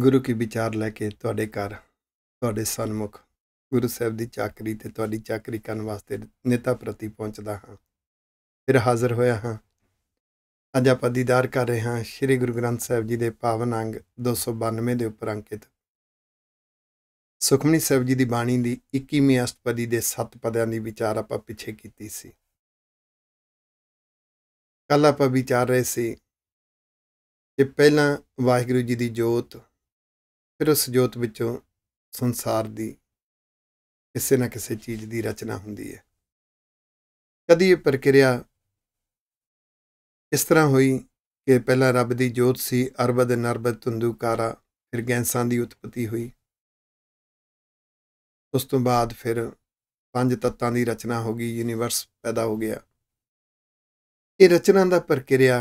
ਗੁਰੂ ਕੀ ਵਿਚਾਰ ਲੈ ਕੇ ਤੁਹਾਡੇ ਘਰ ਤੁਹਾਡੇ ਸਨਮੁਖ ਗੁਰੂ ਸਾਹਿਬ ਦੀ ਚਾਕਰੀ ਤੇ ਤੁਹਾਡੀ ਚਾਕਰੀ ਕਰਨ ਵਾਸਤੇ ਨੇਤਾ ਪ੍ਰਤੀ ਪਹੁੰਚਦਾ ਹਾਂ ਫਿਰ ਹਾਜ਼ਰ ਹੋਇਆ ਹਾਂ ਅੱਜ ਆਪਾਂ ਦੀਦਾਰ ਕਰ ਰਹੇ ਹਾਂ ਸ੍ਰੀ ਗੁਰੂ ਗ੍ਰੰਥ ਸਾਹਿਬ ਜੀ ਦੇ ਪਾਵਨ ਅੰਗ 292 ਦੇ ਉੱਪਰ ਅੰਕਿਤ ਸੁਖਮਨੀ ਸਾਹਿਬ ਜੀ ਦੀ ਬਾਣੀ ਦੀ 21ਵੀਂ ਅਸ਼ਟਪਦੀ ਦੇ 7 ਪਦਿਆਂ ਦੀ ਵਿਚਾਰ ਆਪਾਂ ਪਿੱਛੇ ਕੀਤੀ ਸੀ ਕੱਲ ਆਪਾਂ ਵਿਚਾਰ ਰਹੇ ਸੀ ਕਿ ਪਹਿਲਾਂ ਵਾਹਿਗੁਰੂ ਜੀ ਦੀ ਜੋਤ ਫਿਰ ਉਸ ਜੋਤ ਵਿੱਚੋਂ ਸੰਸਾਰ ਦੀ ਕਿਸੇ ਨਾ ਕਿਸੇ ਚੀਜ਼ ਦੀ ਰਚਨਾ ਹੁੰਦੀ ਹੈ ਕਦੀ ਇਹ ਪ੍ਰਕਿਰਿਆ ਇਸ ਤਰ੍ਹਾਂ ਹੋਈ ਕਿ ਪਹਿਲਾਂ ਰੱਬ ਦੀ ਜੋਤ ਸੀ ਅਰਬਦ ਨਰਬਦ ਤੰਦੂਕਾਰਾ ਫਿਰ ਗੈਂਸਾਂ ਦੀ ਉਤਪਤੀ ਹੋਈ ਉਸ ਤੋਂ ਬਾਅਦ ਫਿਰ ਪੰਜ ਤੱਤਾਂ ਦੀ ਰਚਨਾ ਹੋ ਗਈ ਯੂਨੀਵਰਸ ਪੈਦਾ ਹੋ ਗਿਆ ਇਹ ਰਚਨਾ ਦਾ ਪ੍ਰਕਿਰਿਆ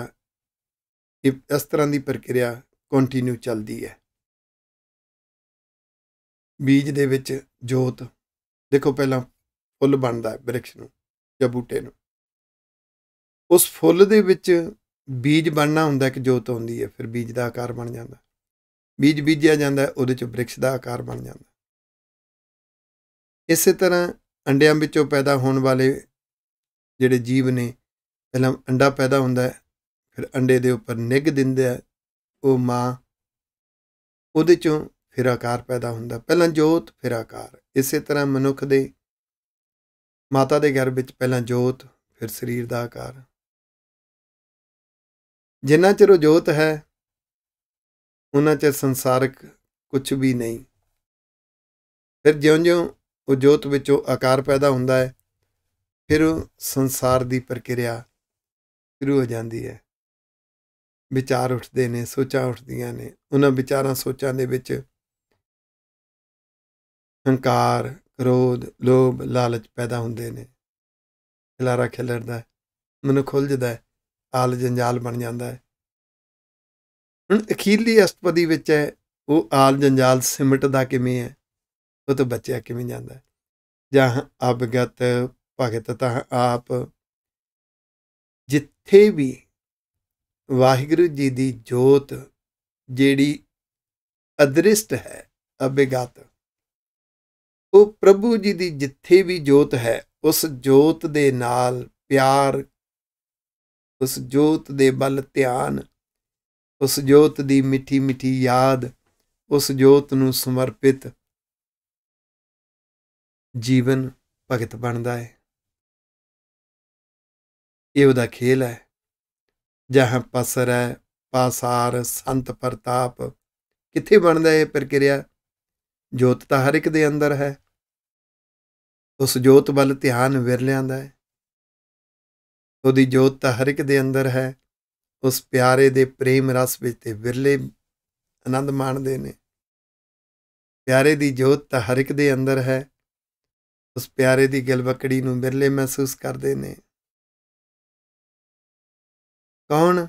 ਇਸ ਤਰ੍ਹਾਂ ਦੀ ਪ੍ਰਕਿਰਿਆ ਕੰਟੀਨਿਊ ਚੱਲਦੀ ਹੈ ਬੀਜ ਦੇ ਵਿੱਚ ਜੋਤ ਦੇਖੋ ਪਹਿਲਾਂ ਫੁੱਲ ਬਣਦਾ ਹੈ ਬ੍ਰਿਕਸ਼ ਨੂੰ ਜਾਂ ਬੂਟੇ ਨੂੰ ਉਸ ਫੁੱਲ ਦੇ ਵਿੱਚ ਬੀਜ ਬਣਨਾ ਹੁੰਦਾ ਕਿ ਜੋਤ ਆਉਂਦੀ ਹੈ ਫਿਰ ਬੀਜ ਦਾ ਆਕਾਰ ਬਣ ਜਾਂਦਾ ਬੀਜ ਬੀਜਿਆ ਜਾਂਦਾ ਉਹਦੇ ਚ ਬ੍ਰਿਕਸ਼ ਦਾ ਆਕਾਰ ਬਣ ਜਾਂਦਾ ਇਸੇ ਤਰ੍ਹਾਂ ਅੰਡਿਆਂ ਵਿੱਚੋਂ ਪੈਦਾ ਹੋਣ ਵਾਲੇ ਜਿਹੜੇ ਜੀਵ ਨੇ ਪਹਿਲਾਂ ਅੰਡਾ ਪੈਦਾ ਹੁੰਦਾ ਹੈ ਫਿਰ ਅੰਡੇ ਦੇ ਉੱਪਰ ਨਿੱਗ ਦਿੰਦਾ ਉਹ ਮਾਂ ਉਹਦੇ ਚੋਂ ਫਿਰ ਆਕਾਰ ਪੈਦਾ ਹੁੰਦਾ ਪਹਿਲਾਂ ਜੋਤ ਫਿਰ ਆਕਾਰ ਇਸੇ ਤਰ੍ਹਾਂ ਮਨੁੱਖ ਦੇ ਮਾਤਾ ਦੇ ਗਰਭ ਵਿੱਚ ਪਹਿਲਾਂ ਜੋਤ ਫਿਰ ਸਰੀਰ ਦਾ ਆਕਾਰ ਜਿੰਨਾ ਚਿਰ ਉਹ ਜੋਤ ਹੈ ਉਹਨਾਂ ਚਿਰ ਸੰਸਾਰਕ ਕੁਝ ਵੀ ਨਹੀਂ ਫਿਰ ਜਿਉਂ-ਜਿਉਂ ਉਹ ਜੋਤ ਵਿੱਚੋਂ ਆਕਾਰ ਪੈਦਾ ਹੁੰਦਾ ਹੈ ਫਿਰ ਸੰਸਾਰ ਦੀ ਪ੍ਰਕਿਰਿਆ ਸ਼ੁਰੂ ਹੋ ਜਾਂਦੀ ਹੈ ਵਿਚਾਰ ਉੱਠਦੇ ਨੇ ਸੋਚਾਂ ਉੱਠਦੀਆਂ ਨੇ ਉਹਨਾਂ ਵਿਚਾਰਾਂ ਸੋਚਾਂ ਦੇ ਵਿੱਚ ਹੰਕਾਰ ਕ੍ਰੋਧ ਲੋਭ ਲਾਲਚ ਪੈਦਾ ਹੁੰਦੇ ਨੇ ਖਿਲਾਰਾ ਖਿਲਰਦਾ ਮਨੁੱਖ ਉਲਝਦਾ ਆਲ ਜੰਜਾਲ ਬਣ ਜਾਂਦਾ ਹੈ ਹੁਣ ਅਖੀਰਲੀ ਅਸਤਪਦੀ ਵਿੱਚ ਹੈ ਉਹ ਆਲ ਜੰਜਾਲ ਸਿਮਟਦਾ ਕਿਵੇਂ ਹੈ ਉਹ ਤੋਂ ਬਚਿਆ ਕਿਵੇਂ ਜਾਂਦਾ ਹੈ ਜਾਂ ਅਬਗਤ ਭਗਤ ਤਾਂ ਆਪ ਜਿੱਥੇ ਵੀ ਵਾਹਿਗੁਰੂ ਜੀ ਦੀ ਜੋਤ ਜਿਹੜੀ ਅਦ੍ਰਿਸ਼ਟ ਹੈ ਅਬਗਤ ਉਹ ਪ੍ਰਭੂ ਜੀ ਦੀ ਜਿੱਥੇ ਵੀ ਜੋਤ ਹੈ ਉਸ ਜੋਤ ਦੇ ਨਾਲ ਪਿਆਰ ਉਸ ਜੋਤ ਦੇ ਬਲ ਧਿਆਨ ਉਸ ਜੋਤ ਦੀ ਮਿੱਠੀ ਮਿੱਠੀ ਯਾਦ ਉਸ ਜੋਤ ਨੂੰ ਸਮਰਪਿਤ ਜੀਵਨ ਭਗਤ ਬਣਦਾ ਹੈ ਇਹ ਉਹਦਾ ਖੇਲ ਹੈ ਜਹਾਂ ਪਸਰ ਹੈ ਪਾਸਾਰ ਸੰਤ ਪ੍ਰਤਾਪ ਕਿੱਥੇ ਬਣਦਾ ਇਹ ਪ੍ਰਕਿਰਿਆ ਜੋਤ ਤਾਂ ਹਰ ਇੱਕ ਦੇ ਅੰਦਰ ਹੈ ਉਸ ਜੋਤ ਵੱਲ ਧਿਆਨ ਵਿਰਲਿਆਂ ਦਾ ਹੈ ਉਹਦੀ ਜੋਤ ਤਾਂ ਹਰ ਇੱਕ ਦੇ ਅੰਦਰ ਹੈ ਉਸ ਪਿਆਰੇ ਦੇ ਪ੍ਰੇਮ ਰਸ ਵਿੱਚ ਤੇ ਵਿਰਲੇ ਆਨੰਦ ਮਾਣਦੇ ਨੇ ਪਿਆਰੇ ਦੀ ਜੋਤ ਤਾਂ ਹਰ ਇੱਕ ਦੇ ਅੰਦਰ ਹੈ ਉਸ ਪਿਆਰੇ ਦੀ ਗਲਵਕੜੀ ਨੂੰ ਵਿਰਲੇ ਮਹਿਸੂਸ ਕਰਦੇ ਨੇ ਕੌਣ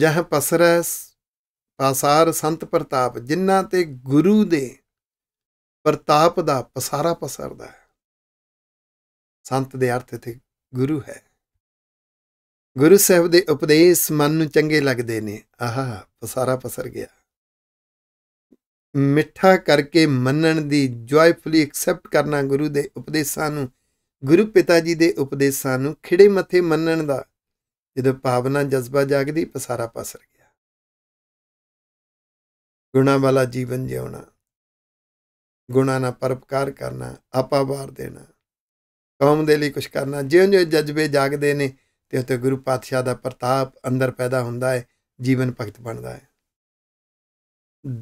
ਜਹ ਪਸਰਸ ਪਾਸਾਰ ਸੰਤ ਪ੍ਰਤਾਪ ਜਿਨ੍ਹਾਂ ਤੇ ਗੁਰੂ ਦੇ ਪ੍ਰਤਾਪ ਦਾ ਪਸਾਰਾ ਪਸਰਦਾ ਹੈ ਸੰਤ ਦੇ ਅਰਥ ਤੇ ਗੁਰੂ ਹੈ ਗੁਰੂ ਸਾਹਿਬ ਦੇ ਉਪਦੇਸ਼ ਮਨ ਨੂੰ ਚੰਗੇ ਲੱਗਦੇ ਨੇ ਆਹਾ ਪਸਾਰਾ ਪਸਰ ਗਿਆ ਮਿੱਠਾ ਕਰਕੇ ਮੰਨਣ ਦੀ ਜੋਇਫੁਲੀ ਐਕਸੈਪਟ ਕਰਨਾ ਗੁਰੂ ਦੇ ਉਪਦੇਸ਼ਾਂ ਨੂੰ ਗੁਰੂ ਪਿਤਾ ਜੀ ਦੇ ਉਪਦੇਸ਼ਾਂ ਨੂੰ ਖਿੜੇ ਮੱਥੇ ਮੰਨਣ ਦਾ ਜਦੋਂ ਭਾਵਨਾ ਜਜ਼ਬਾ ਜਾਗਦੀ ਪਸਾਰਾ ਪਸਰ ਗਿਆ ਗੁਣਾ ਵਾਲਾ ਜੀਵਨ ਜਿਉਣਾ ਗੁਣਾ ਨਾਲ ਪਰਪਕਾਰ ਕਰਨਾ ਆਪਾ ਬਾਰ ਦੇਣਾ ਕੌਮ ਦੇ ਲਈ ਕੁਝ ਕਰਨਾ ਜਿਉਂ-ਜਿਉਂ ਜਜ਼ਬੇ ਜਾਗਦੇ ਨੇ ਤੇ ਉਤੇ ਗੁਰੂ ਪਾਤਸ਼ਾਹ ਦਾ ਪ੍ਰਤਾਪ ਅੰਦਰ ਪੈਦਾ ਹੁੰਦਾ ਹੈ ਜੀਵਨ ਭਗਤ ਬਣਦਾ ਹੈ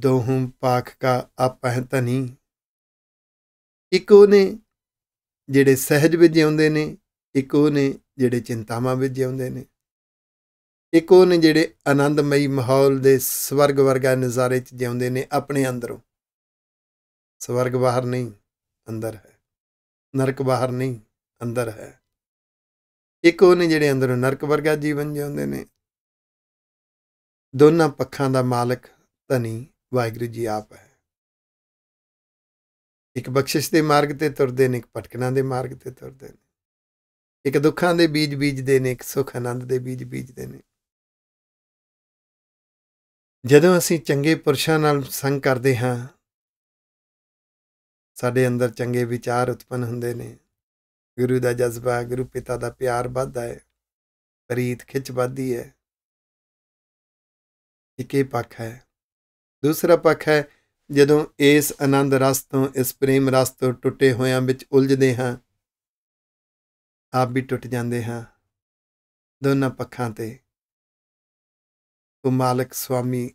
ਦੋਹੋਂ ਪਾਖ ਕਾ ਆਪਹਿ ਤਨੀ ਇੱਕੋ ਨੇ ਜਿਹੜੇ ਸਹਿਜ ਵਿੱਚ ਜਿਉਂਦੇ ਨੇ ਇੱਕੋ ਨੇ ਜਿਹੜੇ ਚਿੰਤਾਵਾਂ ਵਿੱਚ ਜਿਉਂਦੇ ਨੇ ਇੱਕੋ ਨੇ ਜਿਹੜੇ ਆਨੰਦਮਈ ਮਾਹੌਲ ਦੇ ਸਵਰਗ ਵਰਗਾ ਨਜ਼ਾਰੇ 'ਚ ਜਿਉਂਦੇ ਨੇ ਆਪਣੇ ਅੰਦਰੋਂ ਸਵਰਗ ਬਾਹਰ ਨਹੀਂ ਅੰਦਰ ਹੈ ਨਰਕ ਬਾਹਰ ਨਹੀਂ ਅੰਦਰ ਹੈ ਇੱਕ ਉਹ ਨੇ ਜਿਹੜੇ ਅੰਦਰੋਂ ਨਰਕ ਵਰਗਾ ਜੀਵਨ ਜਿਉਂਦੇ ਨੇ ਦੋਨਾਂ ਪੱਖਾਂ ਦਾ ਮਾਲਕ ਧਨੀ ਵਾਹਿਗੁਰੂ ਜੀ ਆਪ ਹੈ ਇੱਕ ਬਖਸ਼ਿਸ਼ ਦੇ ਮਾਰਗ ਤੇ ਤੁਰਦੇ ਨੇ ਇੱਕ ਪਟਕਣਾ ਦੇ ਮਾਰਗ ਤੇ ਤੁਰਦੇ ਨੇ ਇੱਕ ਦੁੱਖਾਂ ਦੇ ਬੀਜ ਬੀਜਦੇ ਨੇ ਇੱਕ ਸੁਖ ਆਨੰਦ ਦੇ ਬੀਜ ਬੀਜਦੇ ਨੇ ਜਦੋਂ ਅਸੀਂ ਚੰਗੇ ਪੁਰਸ਼ਾਂ ਨਾਲ ਸੰਗ ਕਰਦੇ ਹਾਂ ਸਾਡੇ ਅੰਦਰ ਚੰਗੇ ਵਿਚਾਰ ਉਤਪਨ ਹੁੰਦੇ ਨੇ ਗੁਰੂ ਦਾ ਜਜ਼ਬਾ ਗੁਰੂ ਪਿਤਾ ਦਾ ਪਿਆਰ ਵੱਧਦਾ ਹੈ ਪ੍ਰੀਤ ਖਿੱਚ ਵੱਧਦੀ ਹੈ ਇੱਕੇ ਪੱਖ ਹੈ ਦੂਸਰਾ ਪੱਖ ਹੈ ਜਦੋਂ ਇਸ ਆਨੰਦ ਰਸ ਤੋਂ ਇਸ ਪ੍ਰੇਮ ਰਸ ਤੋਂ ਟੁੱਟੇ ਹੋਇਆਂ ਵਿੱਚ ਉਲਝਦੇ ਹਾਂ ਆਪ ਵੀ ਟੁੱਟ ਜਾਂਦੇ ਹਾਂ ਦੋਨਾਂ ਪੱਖਾਂ ਤੇ ਉਹ ਮਾਲਕ ਸੁਆਮੀ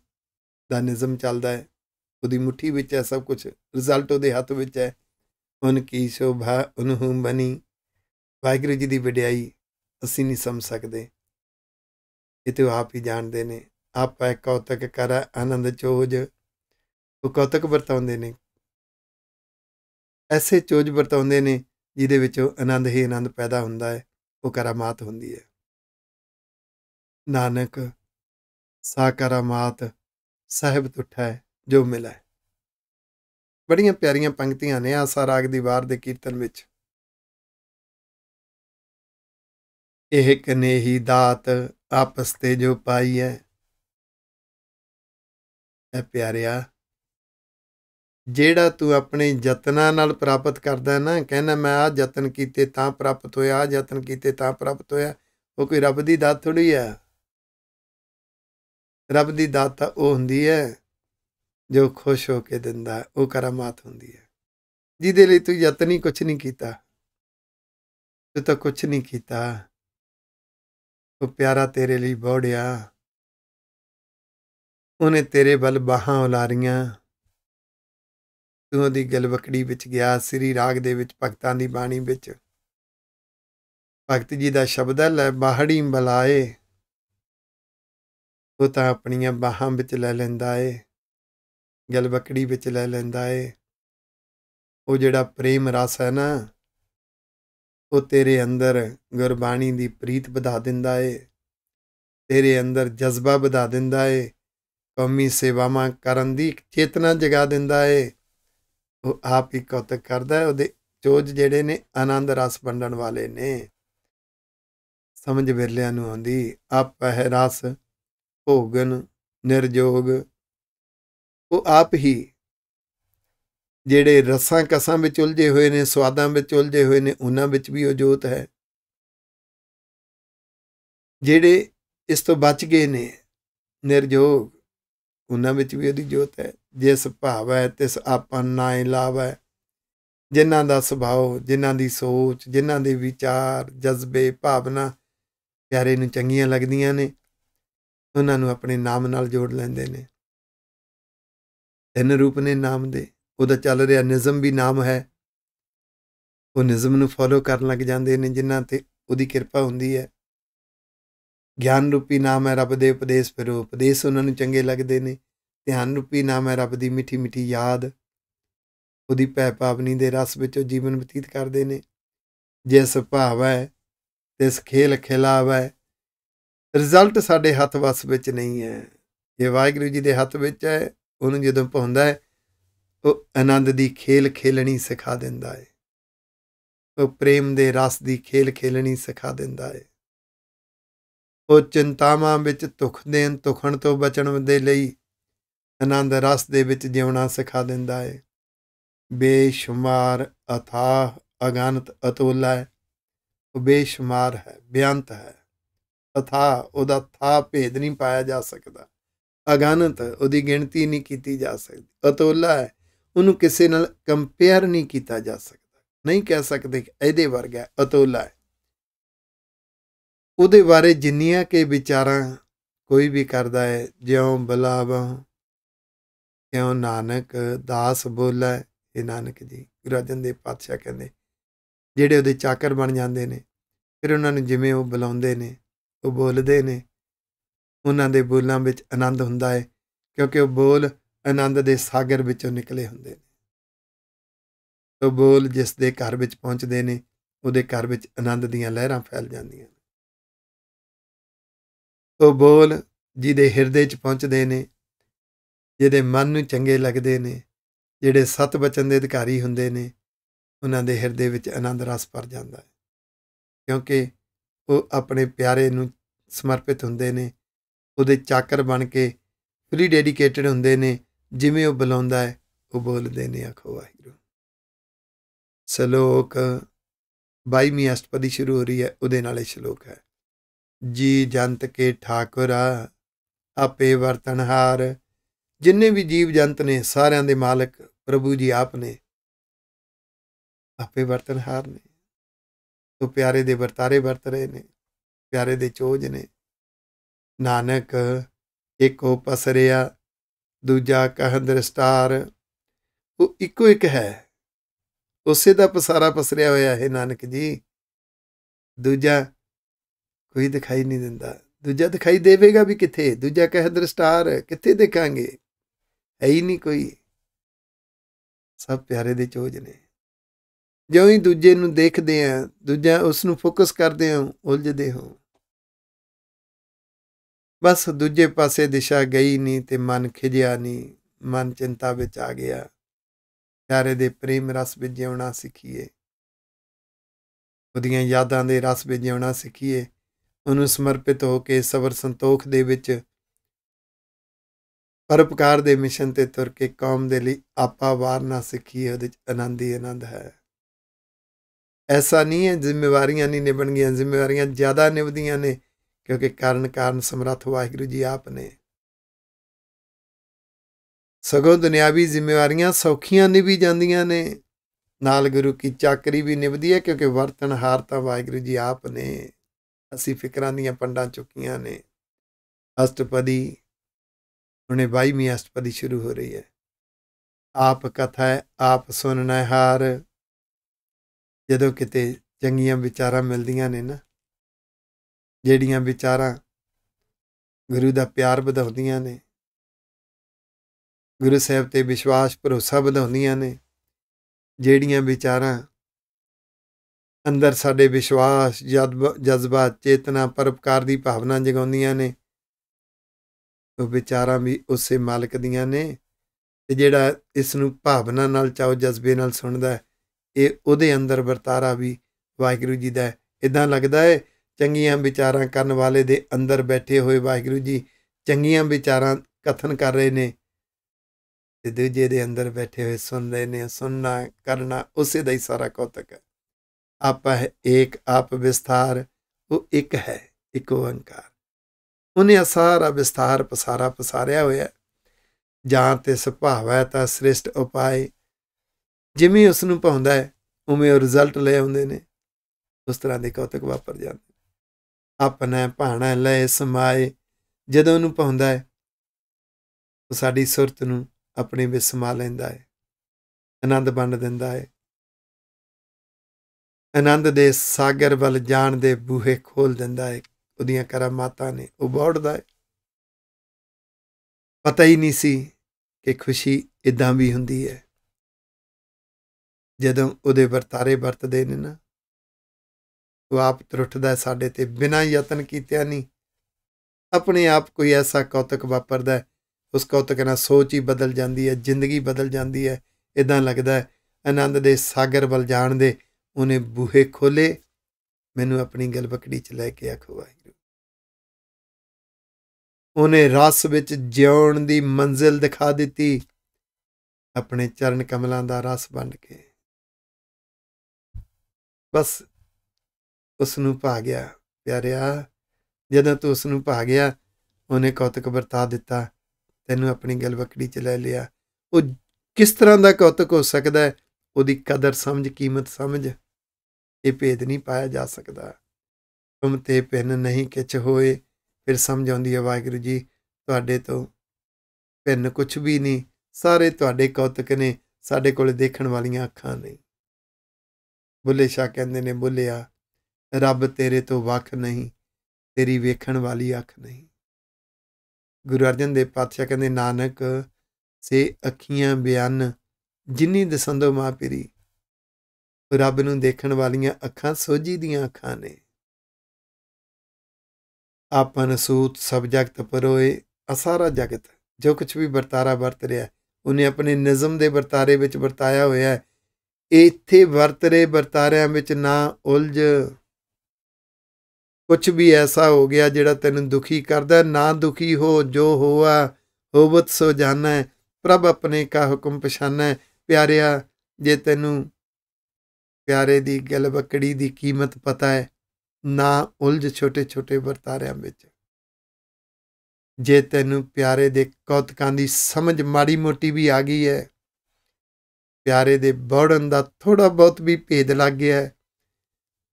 ਦਾ ਨਿਜ਼ਮ ਚੱਲਦਾ ਹੈ ਉਹਦੀ ਮੁਠੀ ਵਿੱਚ ਹੈ ਸਭ ਕੁਝ ਰਿਜ਼ਲਟ ਉਹਦੇ ਹੱਥ ਵਿੱਚ ਹੈ ਉਨ ਕੀ ਸ਼ੋਭਾ ਉਨਹੂ ਬਣੀ ਵਾਹਿਗੁਰੂ ਜੀ ਦੀ ਵਡਿਆਈ ਅਸੀਂ ਨਹੀਂ ਸਮਝ ਸਕਦੇ ਇਹ ਤੇ ਆਪ ਹੀ ਜਾਣਦੇ ਨੇ ਆਪ ਐ ਕੌਤਕ ਕਰ ਆਨੰਦ ਚੋਜ ਉਹ ਕੌਤਕ ਵਰਤਾਉਂਦੇ ਨੇ ਐਸੇ ਚੋਜ ਵਰਤਾਉਂਦੇ ਨੇ ਜਿਹਦੇ ਵਿੱਚੋਂ ਆਨੰਦ ਹੀ ਆਨੰਦ ਪੈਦਾ ਹੁੰਦਾ ਹੈ ਉਹ ਕਰਾਮਾਤ ਹੁੰਦੀ ਹੈ ਨਾਨਕ ਸਾ ਕਰਾਮਾਤ ਸਾਹਿਬ ਤੁਠਾ ਹੈ ਜੋ ਮਿਲਾ ਬੜੀਆਂ ਪਿਆਰੀਆਂ ਪੰਕਤੀਆਂ ਨੇ ਆਸਾ ਰਾਗ ਦੀ ਵਾਰ ਦੇ ਕੀਰਤਨ ਵਿੱਚ ਇਹ ਕਨੇਹੀ ਦਾਤ ਆਪਸ ਤੇ ਜੋ ਪਾਈ ਹੈ ਐ ਪਿਆਰਿਆ ਜਿਹੜਾ ਤੂੰ ਆਪਣੇ ਯਤਨਾਂ ਨਾਲ ਪ੍ਰਾਪਤ ਕਰਦਾ ਨਾ ਕਹਿੰਦਾ ਮੈਂ ਆ ਯਤਨ ਕੀਤੇ ਤਾਂ ਪ੍ਰਾਪਤ ਹੋਇਆ ਆ ਯਤਨ ਕੀਤੇ ਤਾਂ ਪ੍ਰਾਪਤ ਹੋਇਆ ਉਹ ਕੋਈ ਰੱਬ ਦੀ ਦਾਤ ਥੋੜੀ ਆ ਰੱਬ ਦੀ ਦਾਤ ਉਹ ਹੁੰਦੀ ਹੈ ਜੋ ਖੁਸ਼ ਹੋ ਕੇ ਦਿੰਦਾ ਉਹ ਕਰਾਮਾਤ ਹੁੰਦੀ ਹੈ ਜਿਹਦੇ ਲਈ ਤੂੰ ਯਤਨ ਹੀ ਕੁਝ ਨਹੀਂ ਕੀਤਾ ਤੂੰ ਤਾਂ ਕੁਝ ਨਹੀਂ ਕੀਤਾ ਉਹ ਪਿਆਰਾ ਤੇਰੇ ਲਈ ਬੋੜਿਆ ਉਹਨੇ ਤੇਰੇ ਵੱਲ ਬਾਹਾਂ ਉਲਾਰੀਆਂ ਤੂੰ ਉਹਦੀ ਗਲਵਕੜੀ ਵਿੱਚ ਗਿਆ ਸ੍ਰੀ ਰਾਗ ਦੇ ਵਿੱਚ ਭਗਤਾਂ ਦੀ ਬਾਣੀ ਵਿੱਚ ਭਗਤ ਜੀ ਦਾ ਸ਼ਬਦ ਹੈ ਲੈ ਬਾਹੜੀ ਬਲਾਏ ਉਹ ਤਾਂ ਆਪਣੀਆਂ ਬਾਹਾਂ ਵਿੱਚ ਲੈ ਲੈਂਦਾ ਏ ਗਲਬਕੜੀ ਵਿੱਚ ਲੈ ਲੈਂਦਾ ਏ ਉਹ ਜਿਹੜਾ ਪ੍ਰੇਮ ਰਸ ਹੈ ਨਾ ਉਹ ਤੇਰੇ ਅੰਦਰ ਗੁਰਬਾਣੀ ਦੀ ਪ੍ਰੀਤ ਵਧਾ ਦਿੰਦਾ ਏ ਤੇਰੇ ਅੰਦਰ ਜਜ਼ਬਾ ਵਧਾ ਦਿੰਦਾ ਏ ਕੌਮੀ ਸੇਵਾਵਾਂ ਕਰਨ ਦੀ ਚੇਤਨਾ ਜਗਾ ਦਿੰਦਾ ਏ ਉਹ ਆਪ ਹੀ ਕੌਤਕ ਕਰਦਾ ਹੈ ਉਹਦੇ ਚੋਜ ਜਿਹੜੇ ਨੇ ਆਨੰਦ ਰਸ ਵੰਡਣ ਵਾਲੇ ਨੇ ਸਮਝ ਵਿਰਲਿਆਂ ਨੂੰ ਆਉਂਦੀ ਆਪ ਹੈ ਰਸ ਭੋਗਨ ਨਿਰਜੋਗ ਉਹ ਆਪ ਹੀ ਜਿਹੜੇ ਰਸਾਂ ਕਸਾਂ ਵਿੱਚ ਉਲਝੇ ਹੋਏ ਨੇ ਸਵਾਦਾਂ ਵਿੱਚ ਉਲਝੇ ਹੋਏ ਨੇ ਉਹਨਾਂ ਵਿੱਚ ਵੀ ਉਹ ਜੋਤ ਹੈ ਜਿਹੜੇ ਇਸ ਤੋਂ ਬਚ ਗਏ ਨੇ ਨਿਰਜੋਗ ਉਹਨਾਂ ਵਿੱਚ ਵੀ ਉਹਦੀ ਜੋਤ ਹੈ ਜਿਸ ਭਾਵ ਹੈ ਤਿਸ ਆਪਨ ਨਾ ਇਲਾਵਾ ਹੈ ਜਿਨ੍ਹਾਂ ਦਾ ਸੁਭਾਅ ਜਿਨ੍ਹਾਂ ਦੀ ਸੋਚ ਜਿਨ੍ਹਾਂ ਦੇ ਵਿਚਾਰ ਜਜ਼ਬੇ ਭਾਵਨਾ ਪਿਆਰੇ ਨੂੰ ਚੰਗੀਆਂ ਲੱਗਦੀਆਂ ਨੇ ਉਹਨਾਂ ਨੂੰ ਆਪਣੇ ਨਾਮ ਨਾਲ ਜੋੜ ਲੈਂਦੇ ਨੇ ਤਿੰਨ ਰੂਪ ਨੇ ਨਾਮ ਦੇ ਉਹਦਾ ਚੱਲ ਰਿਹਾ ਨਿਜ਼ਮ ਵੀ ਨਾਮ ਹੈ ਉਹ ਨਿਜ਼ਮ ਨੂੰ ਫੋਲੋ ਕਰਨ ਲੱਗ ਜਾਂਦੇ ਨੇ ਜਿਨ੍ਹਾਂ ਤੇ ਉਹਦੀ ਕਿਰਪਾ ਹੁੰਦੀ ਹੈ ਗਿਆਨ ਰੂਪੀ ਨਾਮ ਹੈ ਰੱਬ ਦੇ ਉਪਦੇਸ਼ ਫਿਰ ਉਪਦੇਸ਼ ਉਹਨਾਂ ਨੂੰ ਚੰਗੇ ਲੱਗਦੇ ਨੇ ਧਿਆਨ ਰੂਪੀ ਨਾਮ ਹੈ ਰੱਬ ਦੀ ਮਿੱਠੀ ਮਿੱਠੀ ਯਾਦ ਉਹਦੀ ਪੈ ਪਾਵਨੀ ਦੇ ਰਸ ਵਿੱਚ ਉਹ ਜੀਵਨ ਬਤੀਤ ਕਰਦੇ ਨੇ ਜਿਸ ਭਾਵ ਹੈ ਤਿਸ ਖੇਲ ਖਿਲਾਵ ਹੈ ਰਿਜ਼ਲਟ ਸਾਡੇ ਹੱਥ ਵਸ ਵਿੱਚ ਨਹੀਂ ਹੈ ਇਹ ਵਾਹਿਗੁਰੂ ਜੀ ਦੇ ਹੱਥ ਵਿੱਚ ਹੈ ਉਹਨੂੰ ਜਦੋਂ ਪਾਉਂਦਾ ਹੈ ਉਹ ਆਨੰਦ ਦੀ ਖੇਲ ਖੇਲਣੀ ਸਿਖਾ ਦਿੰਦਾ ਹੈ ਉਹ ਪ੍ਰੇਮ ਦੇ ਰਸ ਦੀ ਖੇਲ ਖੇਲਣੀ ਸਿਖਾ ਦਿੰਦਾ ਹੈ ਉਹ ਚਿੰਤਾਵਾਂ ਵਿੱਚ ਤੁਖ ਦੇਣ ਤੁਖਣ ਤੋਂ ਬਚਣ ਦੇ ਲਈ ਆਨੰਦ ਰਸ ਦੇ ਵਿੱਚ ਜਿਉਣਾ ਸਿਖਾ ਦਿੰਦਾ ਹੈ ਬੇਸ਼ੁਮਾਰ ਅਥਾ ਅਗਨਤ ਅਤੋਲਾ ਹੈ ਉਹ ਬੇਸ਼ੁਮਾਰ ਹੈ ਬਿਆੰਤ ਹੈ ਅਥਾ ਉਹਦਾ ਥਾ ਭੇਦ ਨਹੀਂ ਪਾਇਆ ਜਾ ਸਕਦਾ ਅਗਾਨਤ ਉਹਦੀ ਗਿਣਤੀ ਨਹੀਂ ਕੀਤੀ ਜਾ ਸਕਦੀ ਅਤੋਲਾ ਹੈ ਉਹਨੂੰ ਕਿਸੇ ਨਾਲ ਕੰਪੇਅਰ ਨਹੀਂ ਕੀਤਾ ਜਾ ਸਕਦਾ ਨਹੀਂ ਕਹਿ ਸਕਦੇ ਕਿ ਇਹਦੇ ਵਰਗਾ ਅਤੋਲਾ ਹੈ ਉਹਦੇ ਬਾਰੇ ਜਿੰਨੀਆਂ ਕਿ ਵਿਚਾਰਾਂ ਕੋਈ ਵੀ ਕਰਦਾ ਹੈ ਜਿਉਂ ਬਲਾਵਾ ਕਿਉਂ ਨਾਨਕ ਦਾਸ ਬੋਲੇ ਇਹ ਨਾਨਕ ਜੀ ਗੁਰਜਨ ਦੇ ਪਾਤਸ਼ਾਹ ਕਹਿੰਦੇ ਜਿਹੜੇ ਉਹਦੇ ਚਾਕਰ ਬਣ ਜਾਂਦੇ ਨੇ ਫਿਰ ਉਹਨਾਂ ਨੂੰ ਜਿਵੇਂ ਉਹ ਬੁਲਾਉਂਦੇ ਨੇ ਉਹ ਬੋਲਦੇ ਨੇ ਉਹਨਾਂ ਦੇ ਬੋਲਾਂ ਵਿੱਚ ਆਨੰਦ ਹੁੰਦਾ ਹੈ ਕਿਉਂਕਿ ਉਹ ਬੋਲ ਆਨੰਦ ਦੇ ਸਾਗਰ ਵਿੱਚੋਂ ਨਿਕਲੇ ਹੁੰਦੇ ਨੇ ਉਹ ਬੋਲ ਜਿਸ ਦੇ ਘਰ ਵਿੱਚ ਪਹੁੰਚਦੇ ਨੇ ਉਹਦੇ ਘਰ ਵਿੱਚ ਆਨੰਦ ਦੀਆਂ ਲਹਿਰਾਂ ਫੈਲ ਜਾਂਦੀਆਂ ਨੇ ਉਹ ਬੋਲ ਜਿਹਦੇ ਹਿਰਦੇ 'ਚ ਪਹੁੰਚਦੇ ਨੇ ਜਿਹਦੇ ਮਨ ਨੂੰ ਚੰਗੇ ਲੱਗਦੇ ਨੇ ਜਿਹੜੇ ਸਤ ਬਚਨ ਦੇ ਅਧਿਕਾਰੀ ਹੁੰਦੇ ਨੇ ਉਹਨਾਂ ਦੇ ਹਿਰਦੇ ਵਿੱਚ ਆਨੰਦ ਰਸ ਭਰ ਜਾਂਦਾ ਹੈ ਕਿਉਂਕਿ ਉਹ ਆਪਣੇ ਪਿਆਰੇ ਨੂੰ ਸਮਰਪਿਤ ਹੁੰਦੇ ਨੇ ਉਹਦੇ ਚਾਕਰ ਬਣ ਕੇ ਫਰੀ ਡੈਡੀਕੇਟਡ ਹੁੰਦੇ ਨੇ ਜਿਵੇਂ ਉਹ ਬੁਲਾਉਂਦਾ ਹੈ ਉਹ ਬੋਲਦੇ ਨੇ ਆਖੋ ਵਾਹਿਗੁਰੂ ਸ਼ਲੋਕ 22ਵੀਂ ਅਸ਼ਟਪਦੀ ਸ਼ੁਰੂ ਹੋ ਰਹੀ ਹੈ ਉਹਦੇ ਨਾਲ ਇਹ ਸ਼ਲੋਕ ਹੈ ਜੀ ਜੰਤ ਕੇ ਠਾਕੁਰਾ ਆਪੇ ਵਰਤਨਹਾਰ ਜਿੰਨੇ ਵੀ ਜੀਵ ਜੰਤ ਨੇ ਸਾਰਿਆਂ ਦੇ ਮਾਲਕ ਪ੍ਰਭੂ ਜੀ ਆਪ ਨੇ ਆਪੇ ਵਰਤਨਹਾਰ ਨੇ ਤੋ ਪਿਆਰੇ ਦੇ ਵਰਤਾਰੇ ਵਰਤ ਰਹੇ ਨੇ ਪਿਆਰੇ ਦੇ ਚੋਜ ਨੇ ਨਾਨਕ ਇੱਕੋ ਪਸਰਿਆ ਦੂਜਾ ਕਹ ਦ੍ਰਿਸ਼ਟਾਰ ਉਹ ਇੱਕੋ ਇੱਕ ਹੈ ਉਸੇ ਦਾ ਪਸਾਰਾ ਪਸਰਿਆ ਹੋਇਆ ਹੈ ਨਾਨਕ ਜੀ ਦੂਜਾ ਕੋਈ ਦਿਖਾਈ ਨਹੀਂ ਦਿੰਦਾ ਦੂਜਾ ਦਿਖਾਈ ਦੇਵੇਗਾ ਵੀ ਕਿੱਥੇ ਦੂਜਾ ਕਹ ਦ੍ਰਿਸ਼ਟਾਰ ਕਿੱਥੇ ਦੇਖਾਂਗੇ ਹੈ ਹੀ ਨਹੀਂ ਕੋਈ ਸਭ ਪਿਆਰੇ ਦੇ ਚੋਜ ਨੇ ਜਿਉਂ ਹੀ ਦੂਜੇ ਨੂੰ ਦੇਖਦੇ ਆ ਦੂਜਾ ਉਸ ਨੂੰ ਫੋਕਸ ਕਰਦੇ ਹਾਂ ਉਲਝਦੇ ਹਾਂ ਬਸ ਦੂਜੇ ਪਾਸੇ ਦਿਸ਼ਾ ਗਈ ਨਹੀਂ ਤੇ ਮਨ ਖਿਜਿਆ ਨਹੀਂ ਮਨ ਚਿੰਤਾ ਵਿੱਚ ਆ ਗਿਆ ਪਿਆਰੇ ਦੇ ਪ੍ਰੇਮ ਰਸ ਵਿੱਚ ਜਿਉਣਾ ਸਿੱਖੀਏ ਉਹਦੀਆਂ ਯਾਦਾਂ ਦੇ ਰਸ ਵਿੱਚ ਜਿਉਣਾ ਸਿੱਖੀਏ ਉਹਨੂੰ ਸਮਰਪਿਤ ਹੋ ਕੇ ਸਬਰ ਸੰਤੋਖ ਦੇ ਵਿੱਚ ਪਰਪਕਾਰ ਦੇ ਮਿਸ਼ਨ ਤੇ ਤੁਰ ਕੇ ਕੌਮ ਦੇ ਲਈ ਆਪਾ ਵਾਰਨਾ ਸਿੱਖੀਏ ਉਹਦੇ ਵਿੱਚ ਆਨੰਦ ਹੀ ਆਨੰਦ ਹੈ ਐਸਾ ਨਹੀਂ ਹੈ ਜ਼ਿੰਮੇਵਾਰੀਆਂ ਨਹੀਂ ਨਿਭਣਗੀਆਂ ਜ਼ਿੰਮੇਵਾਰੀਆਂ ਜ਼ਿਆਦਾ ਨਿਭਦੀਆਂ ਨੇ ਕਿਉਂਕਿ ਕਾਰਨ ਕਾਰਨ ਸਮਰੱਥ ਵਾਹਿਗੁਰੂ ਜੀ ਆਪ ਨੇ ਸਗੋਂ ਦੁਨਿਆਵੀ ਜ਼ਿੰਮੇਵਾਰੀਆਂ ਸੌਖੀਆਂ ਨਿਭੀ ਜਾਂਦੀਆਂ ਨੇ ਨਾਲ ਗੁਰੂ ਕੀ ਚੱਕਰੀ ਵੀ ਨਿਭਦੀ ਹੈ ਕਿਉਂਕਿ ਵਰਤਨ ਤਾਂ ਵਾਹਿਗੁਰੂ ਜੀ ਆਪ ਨੇ ਅਸੀਂ ਫਿਕਰਾਂ ਦੀਆਂ ਪੰਡਾਂ ਚੁੱਕੀਆਂ ਨੇ ਅਸ਼ਟਪਦੀ ਹੁਣੇ 22ਵੀਂ ਅਸ਼ਟਪਦੀ ਸ਼ੁਰੂ ਹੋ ਰਹੀ ਹੈ ਆਪ ਕਥਾ ਹੈ ਆਪ ਸੁਣਨਾ ਹਾਰ ਜਦੋਂ ਕਿਤੇ ਚੰਗੀਆਂ ਵਿਚਾਰਾਂ ਮਿਲਦੀਆਂ ਨੇ ਨਾ ਜਿਹੜੀਆਂ ਵਿਚਾਰਾਂ ਗੁਰੂ ਦਾ ਪਿਆਰ ਵਧਾਉਂਦੀਆਂ ਨੇ ਗੁਰੂ ਸਾਹਿਬ ਤੇ ਵਿਸ਼ਵਾਸ ਭਰੋਸਾ ਵਧਾਉਂਦੀਆਂ ਨੇ ਜਿਹੜੀਆਂ ਵਿਚਾਰਾਂ ਅੰਦਰ ਸਾਡੇ ਵਿਸ਼ਵਾਸ ਜਜ਼ਬਾ ਚੇਤਨਾ ਪਰਪਕਾਰ ਦੀ ਭਾਵਨਾ ਜਗਾਉਂਦੀਆਂ ਨੇ ਉਹ ਵਿਚਾਰਾਂ ਵੀ ਉਸੇ ਮਾਲਕ ਦੀਆਂ ਨੇ ਤੇ ਜਿਹੜਾ ਇਸ ਨੂੰ ਭਾਵਨਾ ਨਾਲ ਚਾਹ ਜਜ਼ਬੇ ਨਾਲ ਸੁਣਦਾ ਇਹ ਉਹਦੇ ਅੰਦਰ ਵਰਤਾਰਾ ਵੀ ਵਾਹਿਗੁਰੂ ਜੀ ਦਾ ਇਦਾਂ ਲੱਗਦਾ ਹੈ ਚੰਗੀਆਂ ਵਿਚਾਰਾਂ ਕਰਨ ਵਾਲੇ ਦੇ ਅੰਦਰ ਬੈਠੇ ਹੋਏ ਵਾਹਿਗੁਰੂ ਜੀ ਚੰਗੀਆਂ ਵਿਚਾਰਾਂ ਕਥਨ ਕਰ ਰਹੇ ਨੇ ਤੇ ਦੂਜੇ ਦੇ ਅੰਦਰ ਬੈਠੇ ਹੋਏ ਸੁਣ ਰਹੇ ਨੇ ਸੁਣਨਾ ਕਰਨਾ ਉਸੇ ਦਾ ਹੀ ਸਾਰਾ ਕੌਤਕ ਹੈ ਆਪਾ ਹੈ ਇੱਕ ਆਪ ਵਿਸਥਾਰ ਉਹ ਇੱਕ ਹੈ ਇੱਕ ਓੰਕਾਰ ਉਹਨੇ ਸਾਰਾ ਵਿਸਥਾਰ ਪਸਾਰਾ ਪਸਾਰਿਆ ਹੋਇਆ ਜਾਂ ਤੇ ਸੁਭਾਵੈ ਤਾਂ ਸ੍ਰਿਸ਼ਟ ਉਪਾਏ ਜਿਵੇਂ ਉਸ ਨੂੰ ਪਾਉਂਦਾ ਹੈ ਉਵੇਂ ਉਹ ਰਿਜ਼ਲਟ ਲੈ ਆਉਂਦੇ ਨੇ ਉਸ ਤਰ੍ਹਾਂ ਦੇ ਕੌਤਕ ਵਾਪਰ ਜਾਂਦੇ ਆਪਣਾ ਭਾਣਾ ਲੈ ਸਮਾਏ ਜਦੋਂ ਉਹਨੂੰ ਪਾਉਂਦਾ ਹੈ ਉਹ ਸਾਡੀ ਸੁਰਤ ਨੂੰ ਆਪਣੇ ਵਿੱਚ ਸਮਾ ਲੈਂਦਾ ਹੈ ਆਨੰਦ ਬੰਨ ਦਿੰਦਾ ਹੈ ਆਨੰਦ ਦੇ ਸਾਗਰ ਵੱਲ ਜਾਣ ਦੇ ਬੂਹੇ ਖੋਲ ਦਿੰਦਾ ਹੈ ਉਹਦੀਆਂ ਕਰਾਮਾਤਾਂ ਨੇ ਉਹ ਬੋੜਦਾ ਹੈ ਪਤਾ ਹੀ ਨਹੀਂ ਸੀ ਕਿ ਖੁਸ਼ੀ ਇਦਾਂ ਵੀ ਹੁੰਦੀ ਹੈ ਜਦੋਂ ਉਹਦੇ ਵਰਤਾਰੇ ਵਰਤਦੇ ਨੇ ਨਾ ਉਹ ਆਪ ਤਰੁੱਠਦਾ ਸਾਡੇ ਤੇ ਬਿਨਾਂ ਯਤਨ ਕੀਤਿਆਂ ਨਹੀਂ ਆਪਣੇ ਆਪ ਕੋਈ ਐਸਾ ਕੌਤਕ ਵਾਪਰਦਾ ਉਸ ਕੌਤਕ ਨਾਲ ਸੋਚ ਹੀ ਬਦਲ ਜਾਂਦੀ ਹੈ ਜ਼ਿੰਦਗੀ ਬਦਲ ਜਾਂਦੀ ਹੈ ਇਦਾਂ ਲੱਗਦਾ ਹੈ ਆਨੰਦ ਦੇ ਸਾਗਰ ਵੱਲ ਜਾਣ ਦੇ ਉਹਨੇ ਬੂਹੇ ਖੋਲੇ ਮੈਨੂੰ ਆਪਣੀ ਬਕੜੀ ਚ ਲੈ ਕੇ ਆਖੋ ਵਾਹਿਗੁਰੂ ਉਹਨੇ ਰਸ ਵਿੱਚ ਜਿਉਣ ਦੀ ਮੰਜ਼ਿਲ ਦਿਖਾ ਦਿੱਤੀ ਆਪਣੇ ਚਰਨ ਕਮਲਾਂ ਦਾ ਰਸ ਬਣ ਕੇ ਬਸ ਉਸ ਨੂੰ ਪਾ ਗਿਆ ਪਿਆਰਿਆ ਜਦੋਂ ਤੂੰ ਉਸ ਨੂੰ ਪਾ ਗਿਆ ਉਹਨੇ ਕੌਤਕ ਵਰਤਾ ਦਿੱਤਾ ਤੈਨੂੰ ਆਪਣੀ ਗਲ ਬਕੜੀ ਚ ਲੈ ਲਿਆ ਉਹ ਕਿਸ ਤਰ੍ਹਾਂ ਦਾ ਕੌਤਕ ਹੋ ਸਕਦਾ ਹੈ ਉਹਦੀ ਕਦਰ ਸਮਝ ਕੀਮਤ ਸਮਝ ਇਹ ਭੇਦ ਨਹੀਂ ਪਾਇਆ ਜਾ ਸਕਦਾ ਤੁਮ ਤੇ ਪਿੰਨ ਨਹੀਂ ਕਿਛ ਹੋਏ ਫਿਰ ਸਮਝ ਆਉਂਦੀ ਹੈ ਵਾਹਿਗੁਰੂ ਜੀ ਤੁਹਾਡੇ ਤੋਂ ਪਿੰਨ ਕੁਝ ਵੀ ਨਹੀਂ ਸਾਰੇ ਤੁਹਾਡੇ ਕੌਤਕ ਨੇ ਸਾਡੇ ਕੋਲ ਦੇਖਣ ਵਾਲੀਆਂ ਅੱਖਾਂ ਨਹੀਂ ਬੁੱਲੇ ਸ਼ਾਹ ਕਹਿੰਦੇ ਨੇ ਬੁੱਲਿਆ ਰੱਬ ਤੇਰੇ ਤੋਂ ਵੱਖ ਨਹੀਂ ਤੇਰੀ ਵੇਖਣ ਵਾਲੀ ਅੱਖ ਨਹੀਂ ਗੁਰੂ ਅਰਜਨ ਦੇਵ ਪਾਤਸ਼ਾਹ ਕਹਿੰਦੇ ਨਾਨਕ ਸੇ ਅੱਖੀਆਂ ਬਿਆਨ ਜਿਨੀ ਦਸੰਦੋ ਮਾਪਰੀ ਰੱਬ ਨੂੰ ਦੇਖਣ ਵਾਲੀਆਂ ਅੱਖਾਂ ਸੋਝੀ ਦੀਆਂ ਅੱਖਾਂ ਨੇ ਆਪਨ ਸੂਤ ਸਭ ਜਗਤ ਪਰੋਏ ਅਸਾਰਾ ਜਗਤ ਜੋ ਕੁਝ ਵੀ ਵਰਤਾਰਾ ਵਰਤ ਰਿਹਾ ਉਹਨੇ ਆਪਣੇ ਨਿਜ਼ਮ ਦੇ ਵਰਤਾਰੇ ਵਿੱਚ ਵਰਤਾਇਆ ਹੋਇਆ ਹੈ ਇੱਥੇ ਵਰਤਰੇ ਵਰਤਾਰਿਆਂ ਵਿੱਚ ਨਾ ਉਲਝ ਕੁਝ ਵੀ ਐਸਾ ਹੋ ਗਿਆ ਜਿਹੜਾ ਤੈਨੂੰ ਦੁਖੀ ਕਰਦਾ ਨਾ ਦੁਖੀ ਹੋ ਜੋ ਹੋਆ ਹੋਵਤ ਸੋ ਜਾਣਾ ਪ੍ਰਭ ਆਪਣੇ ਕਾ ਹੁਕਮ ਪਛਾਨੈ ਪਿਆਰਿਆ ਜੇ ਤੈਨੂੰ ਪਿਆਰੇ ਦੀ ਗੱਲ ਬੱਕੜੀ ਦੀ ਕੀਮਤ ਪਤਾ ਹੈ ਨਾ ਉਲਝ ਛੋਟੇ ਛੋਟੇ ਵਰਤਾਰਿਆਂ ਵਿੱਚ ਜੇ ਤੈਨੂੰ ਪਿਆਰੇ ਦੇ ਕੌਤਕਾਂ ਦੀ ਸਮਝ ਮਾੜੀ ਮੋਟੀ ਵੀ ਆ ਗਈ ਹੈ ਪਿਆਰੇ ਦੇ ਬੜਨ ਦਾ ਥੋੜਾ ਬਹੁਤ ਵੀ ਭੇਦ ਲੱਗ ਗਿਆ ਹੈ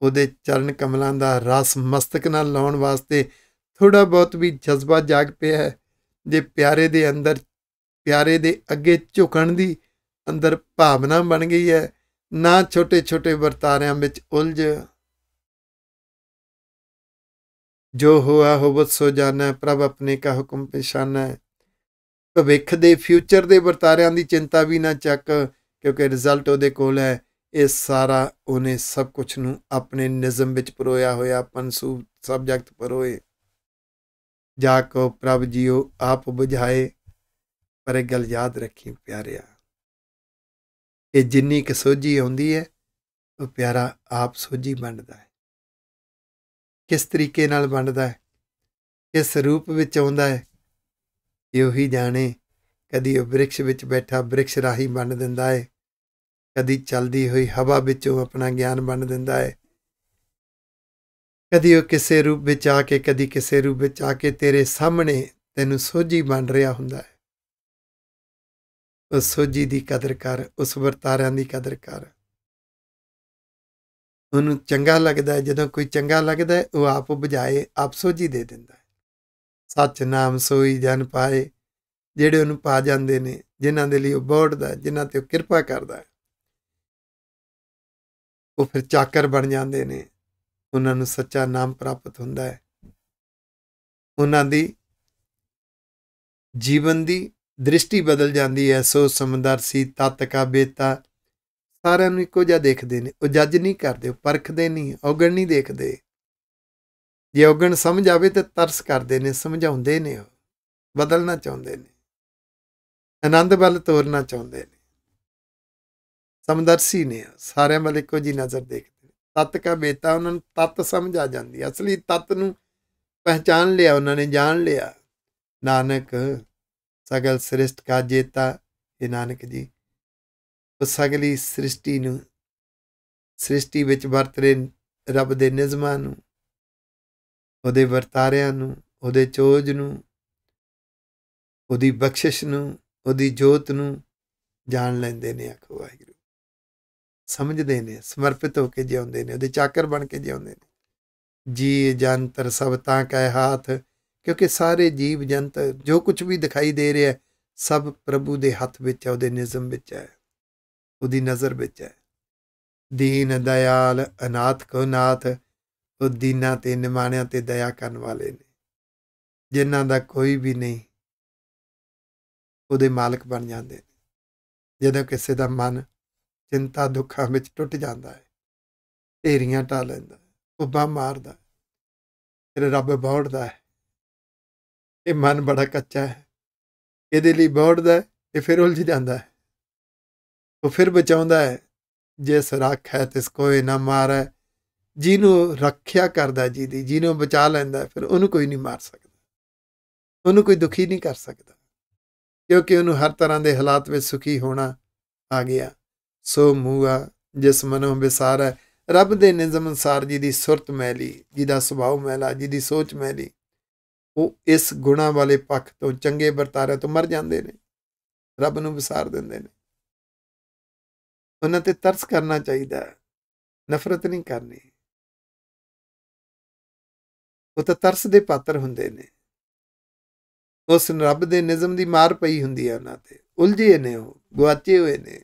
ਉਹਦੇ ਚਰਨ ਕਮਲਾਂ ਦਾ ਰਸ ਮਸਤਕ ਨਾਲ ਲਾਉਣ ਵਾਸਤੇ ਥੋੜਾ ਬਹੁਤ ਵੀ ਜਜ਼ਬਾ ਜਾਗ ਪਿਆ ਹੈ ਜੇ ਪਿਆਰੇ ਦੇ ਅੰਦਰ ਪਿਆਰੇ ਦੇ ਅੱਗੇ ਝੁਕਣ ਦੀ ਅੰਦਰ ਭਾਵਨਾ ਬਣ ਗਈ ਹੈ ਨਾ ਛੋਟੇ-ਛੋਟੇ ਵਰਤਾਰਿਆਂ ਵਿੱਚ ਉਲਝ ਜੋ ਹੋਆ ਹੋਵਤ ਸੋ ਜਾਣਾ ਪ੍ਰਭ ਆਪਣੇ ਕਾ ਹੁਕਮ ਪਛਾਨਾ ਭਵਿੱਖ ਦੇ ਫਿਊਚਰ ਦੇ ਵਰਤਾਰਿਆਂ ਦੀ ਚਿੰਤਾ ਵੀ ਨਾ ਚੱਕ ਕਿਉਂਕਿ ਰਿਜ਼ਲਟ ਉਹਦੇ ਕੋਲ ਹੈ ਇਹ ਸਾਰਾ ਉਹਨੇ ਸਭ ਕੁਝ ਨੂੰ ਆਪਣੇ ਨਿਜ਼ਮ ਵਿੱਚ ਪਰੋਇਆ ਹੋਇਆ ਪੰਸੂ ਸਭ ਜਗਤ ਪਰੋਏ ਜਾ ਕੋ ਪ੍ਰਭ ਜੀਓ ਆਪ ਬੁਝਾਏ ਪਰ ਇਹ ਗੱਲ ਯਾਦ ਰੱਖੀ ਪਿਆਰਿਆ ਇਹ ਜਿੰਨੀ ਕਿ ਸੋਝੀ ਹੁੰਦੀ ਹੈ ਉਹ ਪਿਆਰਾ ਆਪ ਸੋਝੀ ਬਣਦਾ ਹੈ ਕਿਸ ਤਰੀਕੇ ਨਾਲ ਬਣਦਾ ਹੈ ਕਿਸ ਰੂਪ ਵਿੱਚ ਆਉਂਦਾ ਹੈ ਇਹੋ ਹੀ ਜਾਣੇ ਕਦੀ ਉਹ ਬ੍ਰਿਕਸ਼ ਵਿੱਚ ਬੈਠਾ ਬ੍ਰਿਕਸ਼ ਰਾਹੀ ਬਣ ਦਿੰਦਾ ਹੈ ਕਦੀ ਚਲਦੀ ਹੋਈ ਹਵਾ ਵਿੱਚੋਂ ਆਪਣਾ ਗਿਆਨ ਵੰਡ ਦਿੰਦਾ ਹੈ ਕਦੀ ਉਹ ਕਿਸੇ ਰੂਪ ਵਿੱਚ ਆ ਕੇ ਕਦੀ ਕਿਸੇ ਰੂਪ ਵਿੱਚ ਆ ਕੇ ਤੇਰੇ ਸਾਹਮਣੇ ਤੈਨੂੰ ਸੋਝੀ ਬਣ ਰਿਹਾ ਹੁੰਦਾ ਹੈ ਉਸ ਸੋਝੀ ਦੀ ਕਦਰ ਕਰ ਉਸ ਵਰਤਾਰਿਆਂ ਦੀ ਕਦਰ ਕਰ ਉਹਨੂੰ ਚੰਗਾ ਲੱਗਦਾ ਹੈ ਜਦੋਂ ਕੋਈ ਚੰਗਾ ਲੱਗਦਾ ਹੈ ਉਹ ਆਪ ਬੁਝਾਏ ਆਪ ਸੋਝੀ ਦੇ ਦਿੰਦਾ ਹੈ ਸੱਚ ਨਾਮ ਸੋਈ ਜਨ ਪਾਏ ਜਿਹੜੇ ਉਹਨੂੰ ਪਾ ਜਾਂਦੇ ਨੇ ਜਿਨ੍ਹਾਂ ਦੇ ਲਈ ਉਹ ਬੋੜਦਾ ਜਿਨ੍ਹਾਂ ਤੇ ਉਹ ਕਿਰਪਾ ਕਰਦਾ ਹੈ ਉਹ ਫਿਰ ਚਾਕਰ ਬਣ ਜਾਂਦੇ ਨੇ ਉਹਨਾਂ ਨੂੰ ਸੱਚਾ ਨਾਮ ਪ੍ਰਾਪਤ ਹੁੰਦਾ ਹੈ ਉਹਨਾਂ ਦੀ ਜੀਵਨ ਦੀ ਦ੍ਰਿਸ਼ਟੀ ਬਦਲ ਜਾਂਦੀ ਹੈ ਸੋ ਤਤ ਤਤਕਾ ਬੇਤਾ ਸਾਰਿਆਂ ਨੂੰ ਇੱਕੋ ਜਿਹਾ ਦੇਖਦੇ ਨੇ ਉਹ ਜੱਜ ਨਹੀਂ ਕਰਦੇ ਉਹ ਪਰਖਦੇ ਨਹੀਂ ਔਗਣ ਨਹੀਂ ਦੇਖਦੇ ਜੇ ਔਗਣ ਸਮਝ ਆਵੇ ਤੇ ਤਰਸ ਕਰਦੇ ਨੇ ਸਮਝਾਉਂਦੇ ਨੇ ਉਹ ਬਦਲਣਾ ਚਾਹੁੰਦੇ ਨੇ ਆਨੰਦ ਵੱਲ ਤੋਰਨਾ ਚਾਹੁੰਦੇ ਨੇ ਸਮਦਰਸੀ ਨੇ ਸਾਰਿਆਂ ਵੱਲ ਇੱਕੋ ਜੀ ਨਜ਼ਰ ਦੇਖਦੇ ਨੇ ਤਤ ਕਾ ਬੇਤਾ ਉਹਨਾਂ ਨੂੰ ਤਤ ਸਮਝ ਆ ਜਾਂਦੀ ਅਸਲੀ ਤਤ ਨੂੰ ਪਹਿਚਾਨ ਲਿਆ ਉਹਨਾਂ ਨੇ ਜਾਣ ਲਿਆ ਨਾਨਕ ਸਗਲ ਸ੍ਰਿਸ਼ਟ ਕਾ ਜੇਤਾ ਇਹ ਨਾਨਕ ਜੀ ਸਗਲੀ ਸ੍ਰਿਸ਼ਟੀ ਨੂੰ ਸ੍ਰਿਸ਼ਟੀ ਵਿੱਚ ਵਰਤ ਰਹੇ ਰੱਬ ਦੇ ਨਿਜ਼ਮਾਂ ਨੂੰ ਉਹਦੇ ਵਰਤਾਰਿਆਂ ਨੂੰ ਉਹਦੇ ਚੋਜ ਨੂੰ ਉਹਦੀ ਬਖਸ਼ਿਸ਼ ਨੂੰ ਉਹਦੀ ਜੋਤ ਨੂੰ ਜਾਣ ਲੈਂਦੇ ਨੇ ਆਖੋ ਵਾਹਿਗੁਰੂ ਸਮਝਦੇ ਨੇ ਸਮਰਪਿਤ ਹੋ ਕੇ ਜਿਉਂਦੇ ਨੇ ਉਹਦੇ ਚਾਕਰ ਬਣ ਕੇ ਜਿਉਂਦੇ ਨੇ ਜੀ ਜੰਤਰ ਸਭ ਤਾਂ ਕੈ ਹੱਥ ਕਿਉਂਕਿ ਸਾਰੇ ਜੀਵ ਜੰਤ ਜੋ ਕੁਝ ਵੀ ਦਿਖਾਈ ਦੇ ਰਿਹਾ ਸਭ ਪ੍ਰਭੂ ਦੇ ਹੱਥ ਵਿੱਚ ਹੈ ਉਹਦੇ ਨਿਜ਼ਮ ਵਿੱਚ ਹੈ ਉਹਦੀ ਨਜ਼ਰ ਵਿੱਚ ਹੈ ਦੀਨ ਦਇਆਲ ਅਨਾਥ ਕੋ ਨਾਥ ਉਹ ਦੀਨਾ ਤੇ ਨਿਮਾਣਿਆਂ ਤੇ ਦਇਆ ਕਰਨ ਵਾਲੇ ਨੇ ਜਿਨ੍ਹਾਂ ਦਾ ਕੋਈ ਵੀ ਨਹੀਂ ਉਹਦੇ ਮਾਲਕ ਬਣ ਜਾਂਦੇ ਜਦੋਂ ਕਿਸੇ ਦਾ ਮਨ ਚਿੰਤਾ ਦੁੱਖਾਂ ਵਿੱਚ ਟੁੱਟ ਜਾਂਦਾ ਹੈ ਢੇਰੀਆਂ ਟਾ ਲੈਂਦਾ ਉੱਬਾ ਮਾਰਦਾ ਤੇਰੇ ਰੱਬ ਬੌੜਦਾ ਹੈ ਇਹ ਮਨ ਬੜਾ ਕੱਚਾ ਹੈ ਇਹਦੇ ਲਈ ਬੌੜਦਾ ਤੇ ਫਿਰ ਉਲਝ ਜਾਂਦਾ ਹੈ ਉਹ ਫਿਰ ਬਚਾਉਂਦਾ ਹੈ ਜੇ ਸਰਾਖ ਹੈ ਤਿਸ ਕੋਈ ਨਾ ਮਾਰੇ ਜਿਹਨੂੰ ਰੱਖਿਆ ਕਰਦਾ ਜੀ ਦੀ ਜਿਹਨੂੰ ਬਚਾ ਲੈਂਦਾ ਫਿਰ ਉਹਨੂੰ ਕੋਈ ਨਹੀਂ ਮਾਰ ਸਕਦਾ ਉਹਨੂੰ ਕੋਈ ਦੁਖੀ ਨਹੀਂ ਕਰ ਸਕਦਾ ਕਿਉਂਕਿ ਉਹਨੂੰ ਹਰ ਤਰ੍ਹਾਂ ਦੇ ਹਾਲਾਤ ਵਿੱਚ ਸੁਖੀ ਹੋਣਾ ਆ ਗਿਆ ਸੋ ਮੂਆ ਜਿਸ ਮਨੋਂ ਵਿਸਾਰ ਹੈ ਰੱਬ ਦੇ ਨਿਜ਼ਮ ਅਨਸਾਰ ਜੀ ਦੀ ਸੁਰਤ ਮੈਲੀ ਜੀ ਦਾ ਸੁਭਾਅ ਮੈਲਾ ਜੀ ਦੀ ਸੋਚ ਮੈਲੀ ਉਹ ਇਸ ਗੁਣਾ ਵਾਲੇ ਪੱਖ ਤੋਂ ਚੰਗੇ ਵਰਤਾਰੇ ਤੋਂ ਮਰ ਜਾਂਦੇ ਨੇ ਰੱਬ ਨੂੰ ਵਿਸਾਰ ਦਿੰਦੇ ਨੇ ਉਹਨਾਂ ਤੇ ਤਰਸ ਕਰਨਾ ਚਾਹੀਦਾ ਨਫ਼ਰਤ ਨਹੀਂ ਕਰਨੀ ਉਹ ਤਾਂ ਤਰਸ ਦੇ ਪਾਤਰ ਹੁੰਦੇ ਨੇ ਉਸ ਰੱਬ ਦੇ ਨਿਜ਼ਮ ਦੀ ਮਾਰ ਪਈ ਹੁੰਦੀ ਹੈ ਉਹਨਾਂ ਤੇ ਉਲਝੇ ਨੇ ਉਹ ਗਵਾਚੇ ਹੋਏ ਨੇ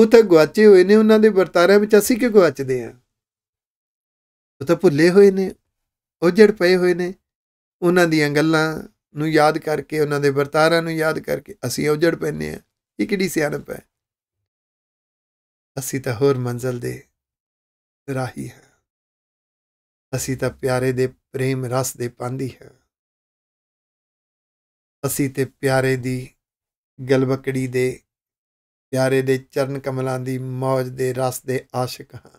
ਉਹ ਤਾਂ ਗਵਾਚੇ ਹੋਏ ਨੇ ਉਹਨਾਂ ਦੇ ਵਰਤਾਰਿਆਂ ਵਿੱਚ ਅਸੀਂ ਕਿਉਂ ਗਵਾਚਦੇ ਆ ਉਹ ਤਾਂ ਭੁੱਲੇ ਹੋਏ ਨੇ ਉਹ ਪਏ ਹੋਏ ਨੇ ਉਹਨਾਂ ਦੀਆਂ ਗੱਲਾਂ ਨੂੰ ਯਾਦ ਕਰਕੇ ਉਹਨਾਂ ਦੇ ਵਰਤਾਰਿਆਂ ਨੂੰ ਯਾਦ ਕਰਕੇ ਅਸੀਂ ਉਜੜ ਪੈਨੇ ਆ ਇਹ ਕਿਹੜੀ ਸਿਆਣਪ ਹੈ ਅਸੀਂ ਤਾਂ ਹੋਰ ਮੰਜ਼ਲ ਦੇ ਰਾਹੀ ਹਾਂ ਅਸੀਂ ਤਾਂ ਪਿਆਰੇ ਦੇ ਪ੍ਰੇਮ ਰਸ ਦੇ ਪਾਂਦੀ ਹਾਂ ਅਸੀਂ ਤੇ ਪਿਆਰੇ ਦੀ ਗਲਬਕੜੀ ਦੇ ਪਿਆਰੇ ਦੇ ਚਰਨ ਕਮਲਾਂ ਦੀ ਮੌਜ ਦੇ ਰਸ ਦੇ ਆਸ਼ਿਕ ਹਾਂ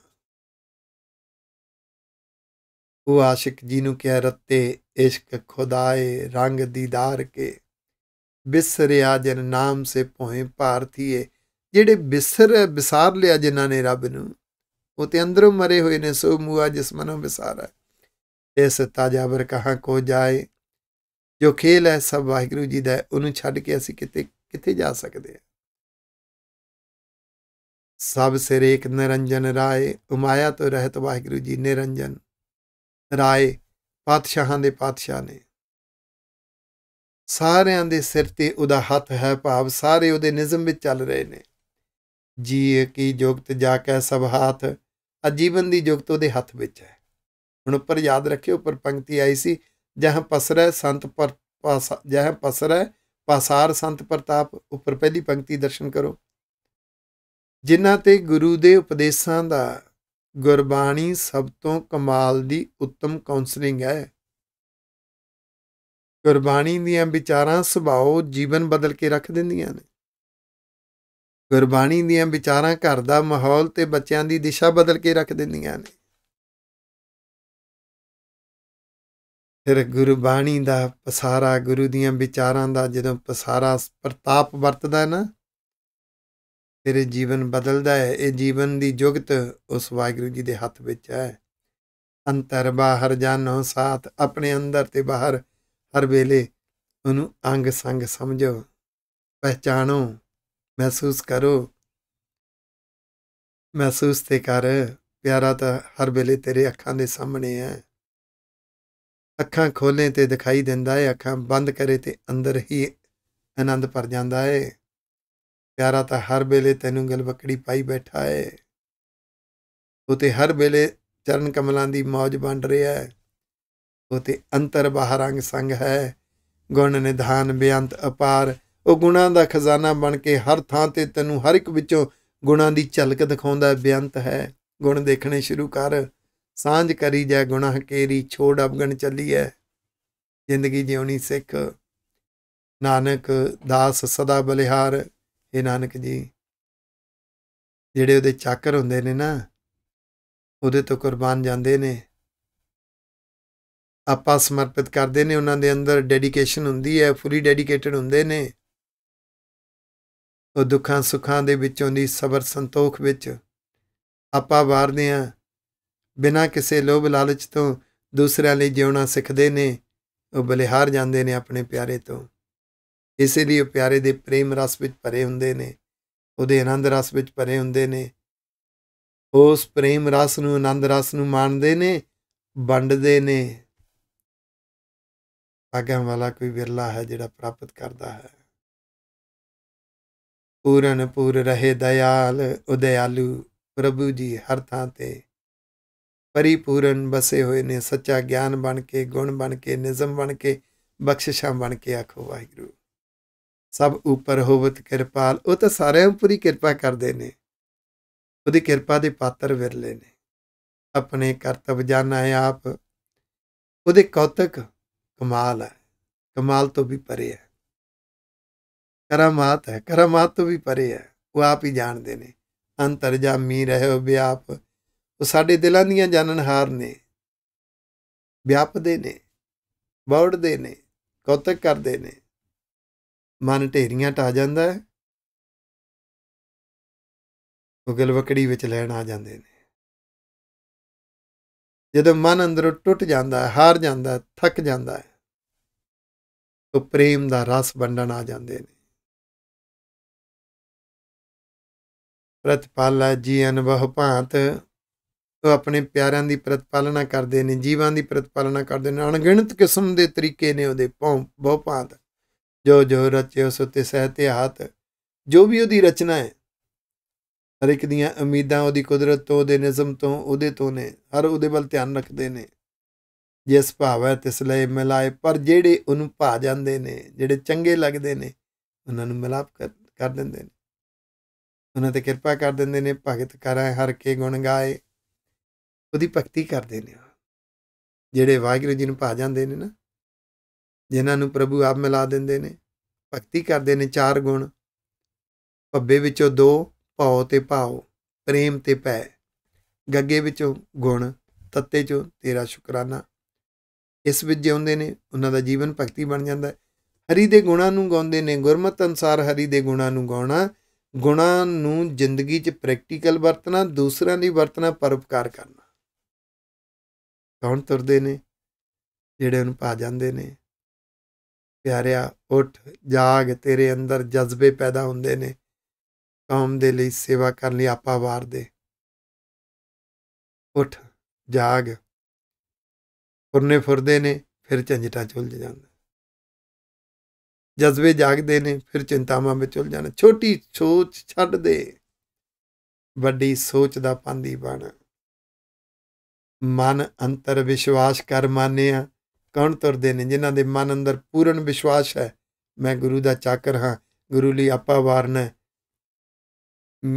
ਉਹ ਆਸ਼ਿਕ ਜੀ ਨੂੰ ਕਿਹਾ ਰੱਤੇ ਇਸ਼ਕ ਖੁਦਾਏ ਰੰਗ ਦੀਦਾਰ ਕੇ ਬਿਸਰਿਆ ਜਨ ਨਾਮ ਸੇ ਪੋਹੇ ਭਾਰਤੀਏ ਜਿਹੜੇ ਬਿਸਰ ਵਿਸਾਰ ਲਿਆ ਜਿਨ੍ਹਾਂ ਨੇ ਰੱਬ ਨੂੰ ਉਹ ਤੇ ਅੰਦਰੋਂ ਮਰੇ ਹੋਏ ਨੇ ਸੋ ਮੂਆ ਜਿਸਮਨੋਂ ਵਿਸਾਰਾ ਇਸ ਤਾਜਾਬਰ ਕਹਾ ਕੋ ਜਾਏ ਜੋ ਖੇਲ ਹੈ ਸਭ ਵਾਹਿਗੁਰੂ ਜੀ ਦਾ ਉਹਨੂੰ ਛੱਡ ਕੇ ਅਸੀਂ ਕਿਤੇ ਕਿੱਥੇ ਜਾ ਸਕਦੇ ਆ ਸਭ ਇੱਕ ਨਿਰੰਜਨ ਰਾਏ ਉਮਾਇਆ ਤੋਂ ਰਹਿਤ ਵਾਹਿਗੁਰੂ ਜੀ ਨਿਰੰਜਨ ਰਾਏ ਪਾਤਸ਼ਾਹਾਂ ਦੇ ਪਾਤਸ਼ਾਹ ਨੇ ਸਾਰਿਆਂ ਦੇ ਸਿਰ ਤੇ ਉਹਦਾ ਹੱਥ ਹੈ ਭਾਵ ਸਾਰੇ ਉਹਦੇ ਨਿਜ਼ਮ ਵਿੱਚ ਚੱਲ ਰਹੇ ਨੇ ਜੀ ਕੀ ਜੁਗਤ ਜਾ ਕੇ ਸਭ ਹੱਥ ਅਜੀਵਨ ਦੀ ਜੁਗਤ ਉਹਦੇ ਹੱਥ ਵਿੱਚ ਹੈ ਹੁਣ ਉੱਪਰ ਯਾਦ ਰੱਖਿਓ ਉੱਪਰ ਪੰਕਤੀ ਆਈ ਸੀ ਜਹਾਂ ਪਸਰੈ ਸੰਤ ਪਰ ਜਹਾਂ ਪਸਰੈ ਪਾਸਾਰ ਸੰਤ ਪ੍ਰਤਾਪ ਉੱਪਰ ਪਹਿਲੀ ਪੰਕਤੀ ਦਰਸ਼ਨ ਕਰੋ ਜਿਨ੍ਹਾਂ ਤੇ ਗੁਰੂ ਦੇ ਉਪਦੇਸ਼ਾਂ ਦਾ ਗੁਰਬਾਣੀ ਸਭ ਤੋਂ ਕਮਾਲ ਦੀ ਉੱਤਮ ਕਾਉਂਸਲਿੰਗ ਹੈ ਗੁਰਬਾਣੀ ਦੀਆਂ ਵਿਚਾਰਾਂ ਸੁਭਾਅ ਜੀਵਨ ਬਦਲ ਕੇ ਰੱਖ ਦਿੰਦੀਆਂ ਨੇ ਗੁਰਬਾਣੀ ਦੀਆਂ ਵਿਚਾਰਾਂ ਘਰ ਦਾ ਮਾਹੌਲ ਤੇ ਬੱਚਿਆਂ ਦੀ ਦਿਸ਼ਾ ਬਦਲ ਕੇ ਰੱਖ ਦਿੰਦੀਆਂ ਨੇ ਫਿਰ ਗੁਰਬਾਣੀ ਦਾ ਪਸਾਰਾ ਗੁਰੂ ਦੀਆਂ ਵਿਚਾਰਾਂ ਦਾ ਜਦੋਂ ਪਸਾਰਾ ਪ੍ਰਤਾਪ ਵਰਤਦਾ ਨਾ ਤੇਰੇ ਜੀਵਨ ਬਦਲਦਾ ਹੈ ਇਹ ਜੀਵਨ ਦੀ ਜੁਗਤ ਉਸ ਵਾਹਿਗੁਰੂ ਜੀ ਦੇ ਹੱਥ ਵਿੱਚ ਹੈ ਅੰਤਰ ਬਾਹਰ ਜਾਨੋ ਸਾਥ ਆਪਣੇ ਅੰਦਰ ਤੇ ਬਾਹਰ ਹਰ ਵੇਲੇ ਉਹਨੂੰ ਅੰਗ ਸੰਗ ਸਮਝੋ ਪਹਿਚਾਣੋ ਮਹਿਸੂਸ ਕਰੋ ਮਹਿਸੂਸ ਤੇ ਕਰ ਪਿਆਰਾ ਤਾਂ ਹਰ ਵੇਲੇ ਤੇਰੇ ਅੱਖਾਂ ਦੇ ਸਾਹਮਣੇ ਹੈ ਅੱਖਾਂ ਖੋਲੇ ਤੇ ਦਿਖਾਈ ਦਿੰਦਾ ਹੈ ਅੱਖਾਂ ਬੰਦ ਕਰੇ ਤੇ ਅੰਦਰ ਹੀ ਆਨੰਦ ਭਰ ਜਾਂਦਾ ਹੈ ਪਿਆਰਾ ਤਾਂ ਹਰ ਵੇਲੇ ਤੈਨੂੰ ਗਲਵਕੜੀ ਪਾਈ ਬੈਠਾ ਏ ਉਹ ਤੇ ਹਰ ਵੇਲੇ ਚਰਨ ਕਮਲਾਂ ਦੀ ਮੌਜ ਬੰਡ ਰਿਹਾ ਹੈ ਉਹ ਤੇ ਅੰਤਰ ਅੰਗ ਸੰਗ ਹੈ ਗੁਣ ਨਿਧਾਨ ਬੇਅੰਤ ਅਪਾਰ ਉਹ ਗੁਣਾ ਦਾ ਖਜ਼ਾਨਾ ਬਣ ਕੇ ਹਰ ਥਾਂ ਤੇ ਤੈਨੂੰ ਹਰ ਇੱਕ ਵਿੱਚੋਂ ਗੁਣਾ ਦੀ ਝਲਕ ਦਿਖਾਉਂਦਾ ਬੇਅੰਤ ਹੈ ਗੁਣ ਦੇਖਣੇ ਸ਼ੁਰੂ ਕਰ ਸਾਂਝ ਕਰੀ ਜਾ ਗੁਨਾਹ ਕੇਰੀ ਛੋੜ ਅਬਗਣ ਚੱਲੀ ਹੈ ਜ਼ਿੰਦਗੀ ਜਿਉਣੀ ਸਿੱਖ ਨਾਨਕ ਦਾਸ ਸਦਾ ਬਲਿਹਾਰ ਇਹ ਨਾਨਕ ਜੀ ਜਿਹੜੇ ਉਹਦੇ ਚਾਕਰ ਹੁੰਦੇ ਨੇ ਨਾ ਉਹਦੇ ਤੋਂ ਕੁਰਬਾਨ ਜਾਂਦੇ ਨੇ ਆਪਾਂ ਸਮਰਪਿਤ ਕਰਦੇ ਨੇ ਉਹਨਾਂ ਦੇ ਅੰਦਰ ਡੈਡੀਕੇਸ਼ਨ ਹੁੰਦੀ ਹੈ ਫੁੱਲੀ ਡੈਡੀਕੇਟਡ ਹੁੰਦੇ ਨੇ ਉਹ ਦੁੱਖਾਂ ਸੁੱਖਾਂ ਦੇ ਵਿੱਚੋਂ ਦੀ ਸਬਰ ਸੰਤੋਖ ਵਿੱਚ ਆਪਾਂ ਵਾਰਦੇ ਆ ਬਿਨਾਂ ਕਿਸੇ ਲੋਭ ਲਾਲਚ ਤੋਂ ਦੂਸਰਿਆਂ ਲਈ ਜਿਉਣਾ ਸਿੱਖਦੇ ਨੇ ਉਹ ਬਲਿਹਾਰ ਜਾਂਦੇ ਨੇ ਆਪਣੇ ਪਿਆਰੇ ਤੋਂ ਇਸੇ ਲਈ ਉਹ ਪਿਆਰੇ ਦੇ ਪ੍ਰੇਮ ਰਸ ਵਿੱਚ ਭਰੇ ਹੁੰਦੇ ਨੇ ਉਹਦੇ ਆਨੰਦ ਰਸ ਵਿੱਚ ਭਰੇ ਹੁੰਦੇ ਨੇ ਉਸ ਪ੍ਰੇਮ ਰਸ ਨੂੰ ਆਨੰਦ ਰਸ ਨੂੰ ਮੰਨਦੇ ਨੇ ਵੰਡਦੇ ਨੇ ਆਗਮ ਵਾਲਾ ਕੋਈ ਵਿਰਲਾ ਹੈ ਜਿਹੜਾ ਪ੍ਰਾਪਤ ਕਰਦਾ ਹੈ ਪੂਰਨ ਪੂਰ ਰਹੇ ਦਇਆਲ ਉਦਿਆਲੂ ਪ੍ਰਭੂ ਜੀ ਹਰ ਥਾਂ ਤੇ ਪਰਿਪੂਰਨ ਬਸੇ ਹੋਏ ਨੇ ਸੱਚਾ ਗਿਆਨ ਬਣ ਕੇ ਗੁਣ ਬਣ ਕੇ ਨਿਜ਼ਮ ਬਣ ਕੇ ਬਖਸ਼ਿਸ਼ਾਂ ਬਣ ਕੇ ਆਖੋ ਵਾਹਿਗੁਰੂ ਸਭ ਉਪਰ ਹੋਵਤ ਕਿਰਪਾਲ ਉਹ ਤਾਂ ਸਾਰਿਆਂ ਉੱਪਰ ਹੀ ਕਿਰਪਾ ਕਰਦੇ ਨੇ ਉਹਦੀ ਕਿਰਪਾ ਦੇ ਪਾਤਰ ਵਿਰਲੇ ਨੇ ਆਪਣੇ ਕਰਤਵ ਜਾਣਾ ਹੈ ਆਪ ਉਹਦੇ ਕੌਤਕ ਕਮਾਲ ਹੈ ਕਮਾਲ ਤੋਂ ਵੀ ਪਰੇ ਹੈ ਕਰਮਾਤ ਹੈ ਕਰਮਾਤ ਤੋਂ ਵੀ ਪਰੇ ਹੈ ਉਹ ਆਪ ਹੀ ਜਾਣਦੇ ਨੇ ਅੰਤਰਜਾਮੀ ਰਹੋ ਵਿਆਪ ਉਹ ਸਾਡੇ ਦਿਲਾਂ ਦੀਆਂ ਜਾਣਨਹਾਰ ਨੇ ਵਿਆਪਦੇ ਨੇ ਬੌੜਦੇ ਨੇ ਕੌਤਕ ਕਰਦੇ ਨੇ ਮਨ ਢੇਰੀਆਂ ਟਾ ਜਾਂਦਾ ਹੈ ਉਗਲ ਵਕੜੀ ਵਿੱਚ ਲੈਣ ਆ ਜਾਂਦੇ ਨੇ ਜਦੋਂ ਮਨ ਅੰਦਰੋਂ ਟੁੱਟ ਜਾਂਦਾ ਹੈ ਹਾਰ ਜਾਂਦਾ ਹੈ ਥੱਕ ਜਾਂਦਾ ਹੈ ਤਾਂ ਪ੍ਰੇਮ ਦਾ ਰਸ ਵੰਡਣ ਆ ਜਾਂਦੇ ਨੇ ਪ੍ਰਤਪਾਲਾ ਜੀ ਅਨੁਭਵ ਭਾਂਤ ਉਹ ਆਪਣੇ ਪਿਆਰਿਆਂ ਦੀ ਪ੍ਰਤਪਾਲਣਾ ਕਰਦੇ ਨੇ ਜੀਵਾਂ ਦੀ ਪ੍ਰਤਪਾਲਣਾ ਕਰਦੇ ਨੇ ਅਣਗਿਣਤ ਕਿਸਮ ਦੇ ਤਰੀਕੇ ਨੇ ਉਹਦੇ ਭਉ ਭਾਂਤ ਜੋ ਜੋ ਰਚਿਓ ਉਸ ਤੇ ਸਹਤੇ ਹੱਥ ਜੋ ਵੀ ਉਹਦੀ ਰਚਨਾ ਹੈ ਹਰ ਇੱਕ ਦੀਆਂ ਉਮੀਦਾਂ ਉਹਦੀ ਕੁਦਰਤ ਤੋਂ ਉਹਦੇ ਨਿਜ਼ਮ ਤੋਂ ਉਹਦੇ ਤੋਂ ਨੇ ਹਰ ਉਹਦੇ ਵੱਲ ਧਿਆਨ ਰੱਖਦੇ ਨੇ ਜਿਸ ਹੈ ਤਿਸ ਲਈ ਮਿਲਾਏ ਪਰ ਜਿਹੜੇ ਉਹਨੂੰ ਭਾ ਜਾਂਦੇ ਨੇ ਜਿਹੜੇ ਚੰਗੇ ਲੱਗਦੇ ਨੇ ਉਹਨਾਂ ਨੂੰ ਮਿਲਾਪ ਕਰ ਦਿੰਦੇ ਨੇ ਉਹਨਾਂ ਤੇ ਕਿਰਪਾ ਕਰ ਦਿੰਦੇ ਨੇ ਭਗਤ ਕਰਾਂ ਹਰ ਕੇ ਗੁਣ ਗਾਏ ਉਹਦੀ ਭਗਤੀ ਕਰਦੇ ਨੇ ਜਿਹੜੇ ਵਾਹਿਗੁਰੂ ਜੀ ਨੂੰ ਭਾ ਜਾਂਦੇ ਨੇ ਨਾ ਜਿਨ੍ਹਾਂ ਨੂੰ ਪ੍ਰਭੂ ਆਪ ਮਿਲਾ ਦਿੰਦੇ ਨੇ ਭਗਤੀ ਕਰਦੇ ਨੇ ਚਾਰ ਗੁਣ ਭੱਬੇ ਵਿੱਚੋਂ ਦੋ ਭਾਉ ਤੇ ਭਾਉ ਪ੍ਰੇਮ ਤੇ ਪੈ ਗੱਗੇ ਵਿੱਚੋਂ ਗੁਣ ਤੱਤੇ ਚੋਂ ਤੇਰਾ ਸ਼ੁਕਰਾਨਾ ਇਸ ਵਿੱਚ ਜਿਉਂਦੇ ਨੇ ਉਹਨਾਂ ਦਾ ਜੀਵਨ ਭਗਤੀ ਬਣ ਜਾਂਦਾ ਹੈ ਹਰੀ ਦੇ ਗੁਣਾਂ ਨੂੰ ਗਾਉਂਦੇ ਨੇ ਗੁਰਮਤ ਅਨਸਾਰ ਹਰੀ ਦੇ ਗੁਣਾਂ ਨੂੰ ਗਾਉਣਾ ਗੁਣਾਂ ਨੂੰ ਜ਼ਿੰਦਗੀ 'ਚ ਪ੍ਰੈਕਟੀਕਲ ਵਰਤਣਾ ਦੂਸਰਿਆਂ ਦੀ ਵਰਤਣਾ ਪਰਉਪਕਾਰ ਕਰਨਾ ਕੌਣ ਤੁਰਦੇ ਨੇ ਜਿਹੜੇ ਉਹਨੂੰ ਪਾ ਜਾਂਦੇ ਨੇ ਪਿਆਰਿਆ ਉੱਠ ਜਾਗ ਤੇਰੇ ਅੰਦਰ ਜਜ਼ਬੇ ਪੈਦਾ ਹੁੰਦੇ ਨੇ ਕੌਮ ਦੇ ਲਈ ਸੇਵਾ ਕਰਨ ਲਈ ਆਪਾ ਵਾਰ ਦੇ ਉਠ ਜਾਗ ਫੁਰਨੇ ਫੁਰਦੇ ਨੇ ਫਿਰ ਝੰਜਟਾ ਚੁੱਲ ਜਾਂਦਾ ਜਜ਼ਬੇ ਜਾਗਦੇ ਨੇ ਫਿਰ ਚਿੰਤਾਵਾਂ ਵਿੱਚ ਉਲਝ ਜਾਂਦੇ ਛੋਟੀ ਸੋਚ ਛੱਡ ਦੇ ਵੱਡੀ ਸੋਚ ਦਾ ਪੰਦੀ ਬਣ ਮਨ ਅੰਤਰ ਵਿਸ਼ਵਾਸ ਕਰ ਮਾਨਿਆ ਕਣ ਤਰਦੇ ਨੇ ਜਿਨ੍ਹਾਂ ਦੇ ਮਨ ਅੰਦਰ ਪੂਰਨ ਵਿਸ਼ਵਾਸ ਹੈ ਮੈਂ ਗੁਰੂ ਦਾ ਚਾਕਰ ਹਾਂ ਗੁਰੂ ਲਈ ਆਪਾ ਵਾਰਨ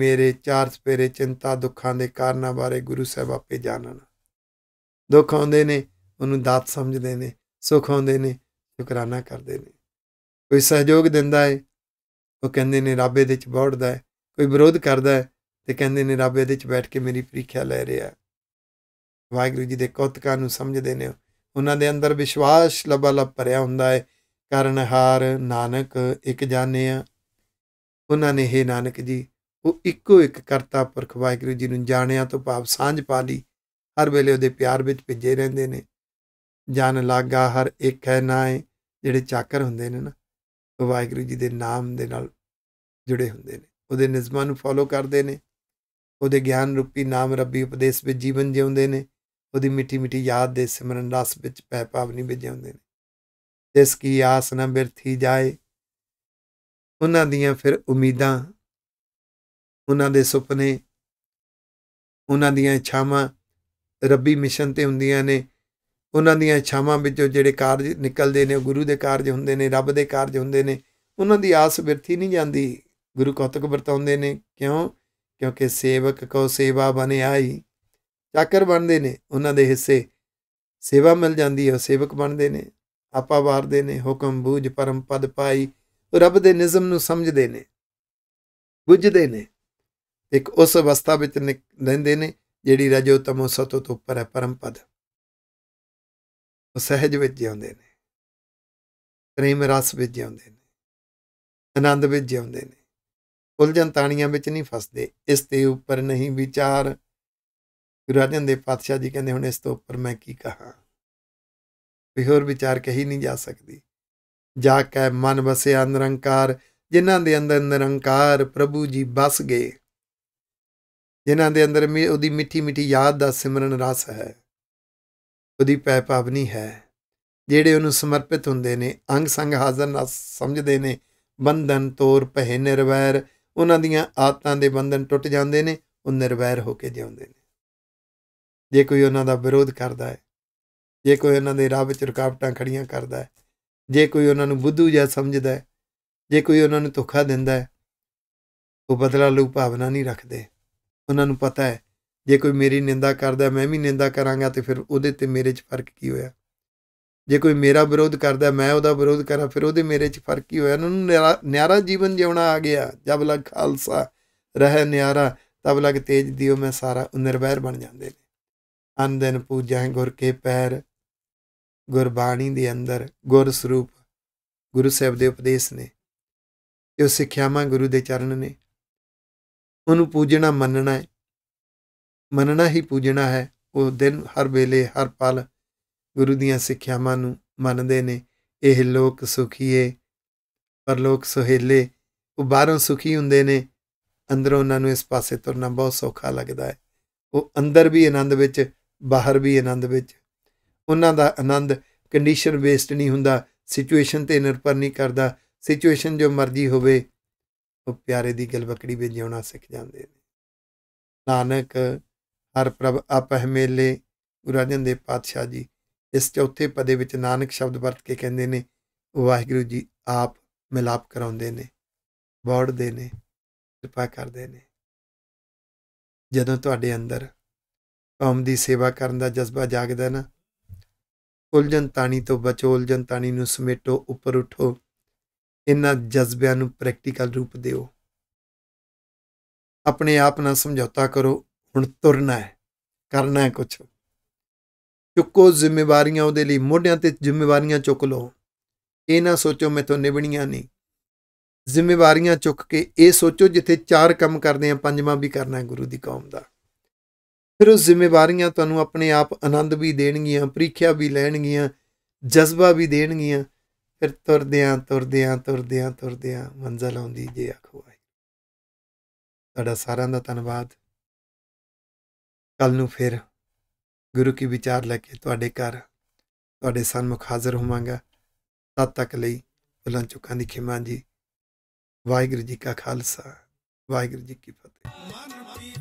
ਮੇਰੇ ਚਾਰ ਸਪੇਰੇ ਚਿੰਤਾ ਦੁੱਖਾਂ ਦੇ ਕਾਰਨਾਂ ਬਾਰੇ ਗੁਰੂ ਸਾਹਿਬ ਆਪੇ ਜਾਣਨ ਦੁੱਖ ਆਉਂਦੇ ਨੇ ਉਹਨੂੰ ਦਾਤ ਸਮਝਦੇ ਨੇ ਸੁਖ ਆਉਂਦੇ ਨੇ ਸ਼ੁਕਰਾਨਾ ਕਰਦੇ ਨੇ ਕੋਈ ਸਹਿਯੋਗ ਦਿੰਦਾ ਹੈ ਉਹ ਕਹਿੰਦੇ ਨੇ ਰਾਬੇ ਦੇ ਵਿੱਚ ਬੌੜਦਾ ਹੈ ਕੋਈ ਵਿਰੋਧ ਕਰਦਾ ਹੈ ਤੇ ਕਹਿੰਦੇ ਨੇ ਰਾਬੇ ਦੇ ਵਿੱਚ ਬੈਠ ਕੇ ਮੇਰੀ ਪ੍ਰੀਖਿਆ ਲੈ ਰਿਹਾ ਵਾਹਿਗੁਰੂ ਜੀ ਦੇ ਕੌਤਕਾਂ ਨੂੰ ਸਮਝਦੇ ਨੇ ਉਹਨਾਂ ਦੇ ਅੰਦਰ ਵਿਸ਼ਵਾਸ ਲਬਾ ਲਬ ਭਰਿਆ ਹੁੰਦਾ ਹੈ ਕਰਨਹਾਰ ਨਾਨਕ ਇੱਕ ਜਾਣੇ ਆ ਉਹਨਾਂ ਨੇ ਹੇ ਨਾਨਕ ਜੀ ਉਹ ਇੱਕੋ ਇੱਕ ਕਰਤਾ ਪੁਰਖ ਵਾਹਿਗੁਰੂ ਜੀ ਨੂੰ ਜਾਣਿਆ ਤੋਂ ਭਾਵ ਸਾਂਝ ਪਾ ਲਈ ਹਰ ਵੇਲੇ ਉਹਦੇ ਪਿਆਰ ਵਿੱਚ ਭਿੱਜੇ ਰਹਿੰਦੇ ਨੇ ਜਨ ਲਾਗਾ ਹਰ ਇੱਕ ਹੈ ਨਾਏ ਜਿਹੜੇ ਚਾਕਰ ਹੁੰਦੇ ਨੇ ਨਾ ਉਹ ਵਾਹਿਗੁਰੂ ਜੀ ਦੇ ਨਾਮ ਦੇ ਨਾਲ ਜੁੜੇ ਹੁੰਦੇ ਨੇ ਉਹਦੇ ਨਿਜ਼ਮਾਂ ਨੂੰ ਫੋਲੋ ਕਰਦੇ ਨੇ ਉਹਦੇ ਗਿਆਨ ਰੂਪੀ ਨਾਮ ਰੱਬੀ ਉਪਦੇਸ਼ ਵਿੱਚ ਜੀਵਨ ਜਿਉਂਦੇ ਨੇ ਉਹਦੀ ਮਿੱਠੀ ਮਿੱਠੀ ਯਾਦ ਦੇ ਸਿਮਰਨ ਰਸ ਵਿੱਚ ਪੈ ਪਾਵਨੀ ਵਿਜੇ ਹੁੰਦੇ ਨੇ ਜਿਸ ਕੀ ਆਸ ਨਾ ਬਿਰਥੀ ਜਾਏ ਉਹਨਾਂ ਦੀਆਂ ਫਿਰ ਉਮੀਦਾਂ ਉਹਨਾਂ ਦੇ ਸੁਪਨੇ ਉਹਨਾਂ ਦੀਆਂ ਇਛਾਵਾਂ ਰੱਬੀ ਮਿਸ਼ਨ ਤੇ ਹੁੰਦੀਆਂ ਨੇ ਉਹਨਾਂ ਦੀਆਂ ਇਛਾਵਾਂ ਵਿੱਚੋਂ ਜਿਹੜੇ ਕਾਰਜ ਨਿਕਲਦੇ ਨੇ ਉਹ ਗੁਰੂ ਦੇ ਕਾਰਜ ਹੁੰਦੇ ਨੇ ਰੱਬ ਦੇ ਕਾਰਜ ਹੁੰਦੇ ਨੇ ਉਹਨਾਂ ਦੀ ਆਸ ਬਿਰਥੀ ਨਹੀਂ ਜਾਂਦੀ ਗੁਰੂ ਕੌਤਕ ਵਰਤਾਉਂਦੇ ਨੇ ਕਿਉਂ ਕਿਉਂਕਿ ਸੇਵਕ ਕੋ ਸੇਵਾ ਬਣਿਆਈ ਚਾਕਰ ਬਣਦੇ ਨੇ ਉਹਨਾਂ ਦੇ ਹਿੱਸੇ ਸੇਵਾ ਮਿਲ ਜਾਂਦੀ ਹੈ ਸੇਵਕ ਬਣਦੇ ਨੇ ਆਪਾ ਵਾਰਦੇ ਨੇ ਹੁਕਮ ਬੂਝ ਪਰਮ ਪਦ ਪਾਈ ਰੱਬ ਦੇ ਨਿਜ਼ਮ ਨੂੰ ਸਮਝਦੇ ਨੇ ਬੁੱਝਦੇ ਨੇ ਇੱਕ ਉਸ ਅਵਸਥਾ ਵਿੱਚ ਰਹਿੰਦੇ ਨੇ ਜਿਹੜੀ ਰਜੋ ਤਮੋ ਸਤੋ ਤੋਂ ਉੱਪਰ ਹੈ ਪਰਮ ਪਦ ਉਹ ਸਹਿਜ ਵਿੱਚ ਜਿਉਂਦੇ ਨੇ ਪ੍ਰੇਮ ਰਸ ਵਿੱਚ ਜਿਉਂਦੇ ਨੇ ਆਨੰਦ ਵਿੱਚ ਜਿਉਂਦੇ ਨੇ ਉਲਝਣ ਤਾਣੀਆਂ ਵਿੱਚ ਨਹੀਂ ਫਸਦੇ ਇਸ ਤੇ ਉੱਪਰ ਨਹੀਂ ਵਿਚਾਰ ਗੁਰੂ ਅਰਜਨ ਦੇਵ ਪਾਤਸ਼ਾਹ ਜੀ ਕਹਿੰਦੇ ਹੁਣ ਇਸ ਤੋਂ ਉੱਪਰ ਮੈਂ ਕੀ ਕਹਾ ਵੀ ਹੋਰ ਵਿਚਾਰ ਕਹੀ ਨਹੀਂ ਜਾ ਸਕਦੀ ਜਾ ਕੇ ਮਨ ਵਸਿਆ ਨਿਰੰਕਾਰ ਜਿਨ੍ਹਾਂ ਦੇ ਅੰਦਰ ਨਿਰੰਕਾਰ ਪ੍ਰਭੂ ਜੀ ਬਸ ਗਏ ਜਿਨ੍ਹਾਂ ਦੇ ਅੰਦਰ ਉਹਦੀ ਮਿੱਠੀ ਮਿੱਠੀ ਯਾਦ ਦਾ ਸਿਮਰਨ ਰਸ ਹੈ ਉਹਦੀ ਪੈ ਪਾਵਨੀ ਹੈ ਜਿਹੜੇ ਉਹਨੂੰ ਸਮਰਪਿਤ ਹੁੰਦੇ ਨੇ ਅੰਗ ਸੰਗ ਹਾਜ਼ਰ ਨਾ ਸਮਝਦੇ ਨੇ ਬੰਧਨ ਤੋਰ ਪਹਿ ਨਿਰਵੈਰ ਉਹਨਾਂ ਦੀਆਂ ਆਤਾਂ ਦੇ ਬੰਧਨ ਟੁੱਟ ਜਾਂਦੇ ਨੇ ਉਹ ਨਿਰਵੈਰ ਹੋ ਕੇ ਜਿਉਂਦੇ ਨੇ ਜੇ ਕੋਈ ਉਹਨਾਂ ਦਾ ਵਿਰੋਧ ਕਰਦਾ ਹੈ ਜੇ ਕੋਈ ਉਹਨਾਂ ਦੇ ਰਾਹ ਵਿੱਚ ਰੁਕਾਵਟਾਂ ਖੜੀਆਂ ਕਰਦਾ ਹੈ ਜੇ ਕੋਈ ਉਹਨਾਂ ਨੂੰ ਬੁੱਧੂ ਜਾਂ ਸਮਝਦਾ ਹੈ ਜੇ ਕੋਈ ਉਹਨਾਂ ਨੂੰ ਧੋਖਾ ਦਿੰਦਾ ਹੈ ਉਹ ਬਦਲਾ ਲਊ ਭਾਵਨਾ ਨਹੀਂ ਰੱਖਦੇ ਉਹਨਾਂ ਨੂੰ ਪਤਾ ਹੈ ਜੇ ਕੋਈ ਮੇਰੀ ਨਿੰਦਾ ਕਰਦਾ ਮੈਂ ਵੀ ਨਿੰਦਾ ਕਰਾਂਗਾ ਤੇ ਫਿਰ ਉਹਦੇ ਤੇ ਮੇਰੇ 'ਚ ਫਰਕ ਕੀ ਹੋਇਆ ਜੇ ਕੋਈ ਮੇਰਾ ਵਿਰੋਧ ਕਰਦਾ ਮੈਂ ਉਹਦਾ ਵਿਰੋਧ ਕਰਾਂ ਫਿਰ ਉਹਦੇ ਮੇਰੇ 'ਚ ਫਰਕ ਕੀ ਹੋਇਆ ਉਹਨਾਂ ਨੂੰ ਨਿਆਰਾ ਜੀਵਨ ਜਿਉਣਾ ਆ ਗਿਆ ਜਬ ਲਗ ਖਾਲਸਾ ਰਹਿ ਨਿਆਰਾ ਤਬ ਲਗ ਤੇਜ ਦਿਓ ਮੈਂ ਸਾਰਾ ਨਿਰਵੈਰ ਬਣ ਜਾਂਦੇ ਨੇ ਅੰਦਨ ਪੂਜੈ ਗੁਰ ਕੇ ਪੈਰ ਗੁਰਬਾਣੀ ਦੇ ਅੰਦਰ ਗੁਰ ਸਰੂਪ ਗੁਰੂ ਸਾਹਿਬ ਦੇ ਉਪਦੇਸ਼ ਨੇ ਜੋ ਸਿੱਖਿਆਵਾਂ ਗੁਰੂ ਦੇ ਚਰਨ ਨੇ ਉਹਨੂੰ ਪੂਜਣਾ ਮੰਨਣਾ ਹੈ ਮੰਨਣਾ ਹੀ ਪੂਜਣਾ ਹੈ ਉਹ ਦਿਨ ਹਰ ਵੇਲੇ ਹਰ ਪਲ ਗੁਰੂ ਦੀਆਂ ਸਿੱਖਿਆਵਾਂ ਨੂੰ ਮੰਨਦੇ ਨੇ ਇਹ ਲੋਕ ਸੁਖੀਏ ਪਰ ਲੋਕ ਸੁਹੇਲੇ ਉਹ ਬਾਹਰੋਂ ਸੁਖੀ ਹੁੰਦੇ ਨੇ ਅੰਦਰੋਂ ਉਹਨਾਂ ਨੂੰ ਇਸ ਪਾਸੇ ਤੁਰਨਾ ਬਹੁਤ ਸੌਖਾ ਲੱਗਦਾ ਹੈ ਉਹ ਅੰਦਰ ਵੀ ਆਨੰਦ ਵਿੱਚ ਬਾਹਰ ਵੀ ਆਨੰਦ ਵਿੱਚ ਉਹਨਾਂ ਦਾ ਆਨੰਦ ਕੰਡੀਸ਼ਨ ਬੇਸਡ ਨਹੀਂ ਹੁੰਦਾ ਸਿਚੁਏਸ਼ਨ ਤੇ ਨਿਰਭਰ ਨਹੀਂ ਕਰਦਾ ਸਿਚੁਏਸ਼ਨ ਜੋ ਮਰਜ਼ੀ ਹੋਵੇ ਉਹ ਪਿਆਰੇ ਦੀ ਗਲਵਕੜੀ ਵਿੱਚ ਜਿਉਣਾ ਸਿੱਖ ਜਾਂਦੇ ਨੇ ਨਾਨਕ ਹਰ ਪ੍ਰਭ ਆਪਹਿ ਮੇਲੇ ਗੁਰਾਂ ਦੇ ਪਾਤਸ਼ਾਹ ਜੀ ਇਸ ਚੌਥੇ ਪਦੇ ਵਿੱਚ ਨਾਨਕ ਸ਼ਬਦ ਵਰਤ ਕੇ ਕਹਿੰਦੇ ਨੇ ਵਾਹਿਗੁਰੂ ਜੀ ਆਪ ਮਿਲਾਪ ਕਰਾਉਂਦੇ ਨੇ ਬੋੜਦੇ ਨੇ ਕਿਰਪਾ ਕਰਦੇ ਨੇ ਜਦੋਂ ਤੁਹਾਡੇ ਅੰਦਰ ਕੌਮ ਦੀ ਸੇਵਾ ਕਰਨ ਦਾ ਜਜ਼ਬਾ ਜਾਗਦਾ ਨਾ ਉਲਝਣ ਤਾਣੀ ਤੋਂ ਬਚੋ ਉਲਝਣ ਤਾਣੀ ਨੂੰ ਸਮੇਟੋ ਉੱਪਰ ਉਠੋ ਇਹਨਾਂ ਜਜ਼ਬਿਆਂ ਨੂੰ ਪ੍ਰੈਕਟੀਕਲ ਰੂਪ ਦਿਓ ਆਪਣੇ ਆਪ ਨਾਲ ਸਮਝੌਤਾ ਕਰੋ ਹੁਣ ਤੁਰਨਾ ਹੈ ਕਰਨਾ ਹੈ ਕੁਝ ਚੁੱਕੋ ਜ਼ਿੰਮੇਵਾਰੀਆਂ ਉਹਦੇ ਲਈ ਮੋਢਿਆਂ ਤੇ ਜ਼ਿੰਮੇਵਾਰੀਆਂ ਚੁੱਕ ਲਓ ਇਹ ਨਾ ਸੋਚੋ ਮੈਥੋਂ ਨਿਭਣੀਆਂ ਨਹੀਂ ਜ਼ਿੰਮੇਵਾਰੀਆਂ ਚੁੱਕ ਕੇ ਇਹ ਸੋਚੋ ਜਿੱਥੇ ਚਾਰ ਕੰਮ ਕਰਦੇ ਆ ਪੰਜਵਾਂ ਵੀ ਕਰਨਾ ਹੈ ਗੁਰੂ ਦੀ ਕੌਮ ਦਾ ਫਿਰ ਉਹ ਜ਼ਿੰਮੇਵਾਰੀਆਂ ਤੁਹਾਨੂੰ ਆਪਣੇ ਆਪ ਆਨੰਦ ਵੀ ਦੇਣਗੀਆਂ ਪ੍ਰੀਖਿਆ ਵੀ ਲੈਣਗੀਆਂ ਜਜ਼ਬਾ ਵੀ ਦੇਣਗੀਆਂ ਫਿਰ ਤੁਰਦਿਆਂ ਤੁਰਦਿਆਂ ਤੁਰਦਿਆਂ ਤੁਰਦਿਆਂ ਮੰਜ਼ਲ ਆਉਂਦੀ ਜੇ ਆਖੋ ਆਈ ਤੁਹਾਡਾ ਸਾਰਿਆਂ ਦਾ ਧੰਨਵਾਦ ਕੱਲ ਨੂੰ ਫਿਰ ਗੁਰੂ ਕੀ ਵਿਚਾਰ ਲੈ ਕੇ ਤੁਹਾਡੇ ਘਰ ਤੁਹਾਡੇ ਸਾਹਮਣੇ ਹਾਜ਼ਰ ਹੋਵਾਂਗਾ ਤਦ ਤੱਕ ਲਈ ਬੁਲਾਂ ਚੁੱਕਾਂ ਦੀ ਖਿਮਾ ਜੀ ਵਾਹਿਗੁਰੂ ਜੀ ਕਾ ਖਾਲਸਾ ਵਾਹਿਗੁਰੂ ਜੀ ਕੀ ਫਤਿਹ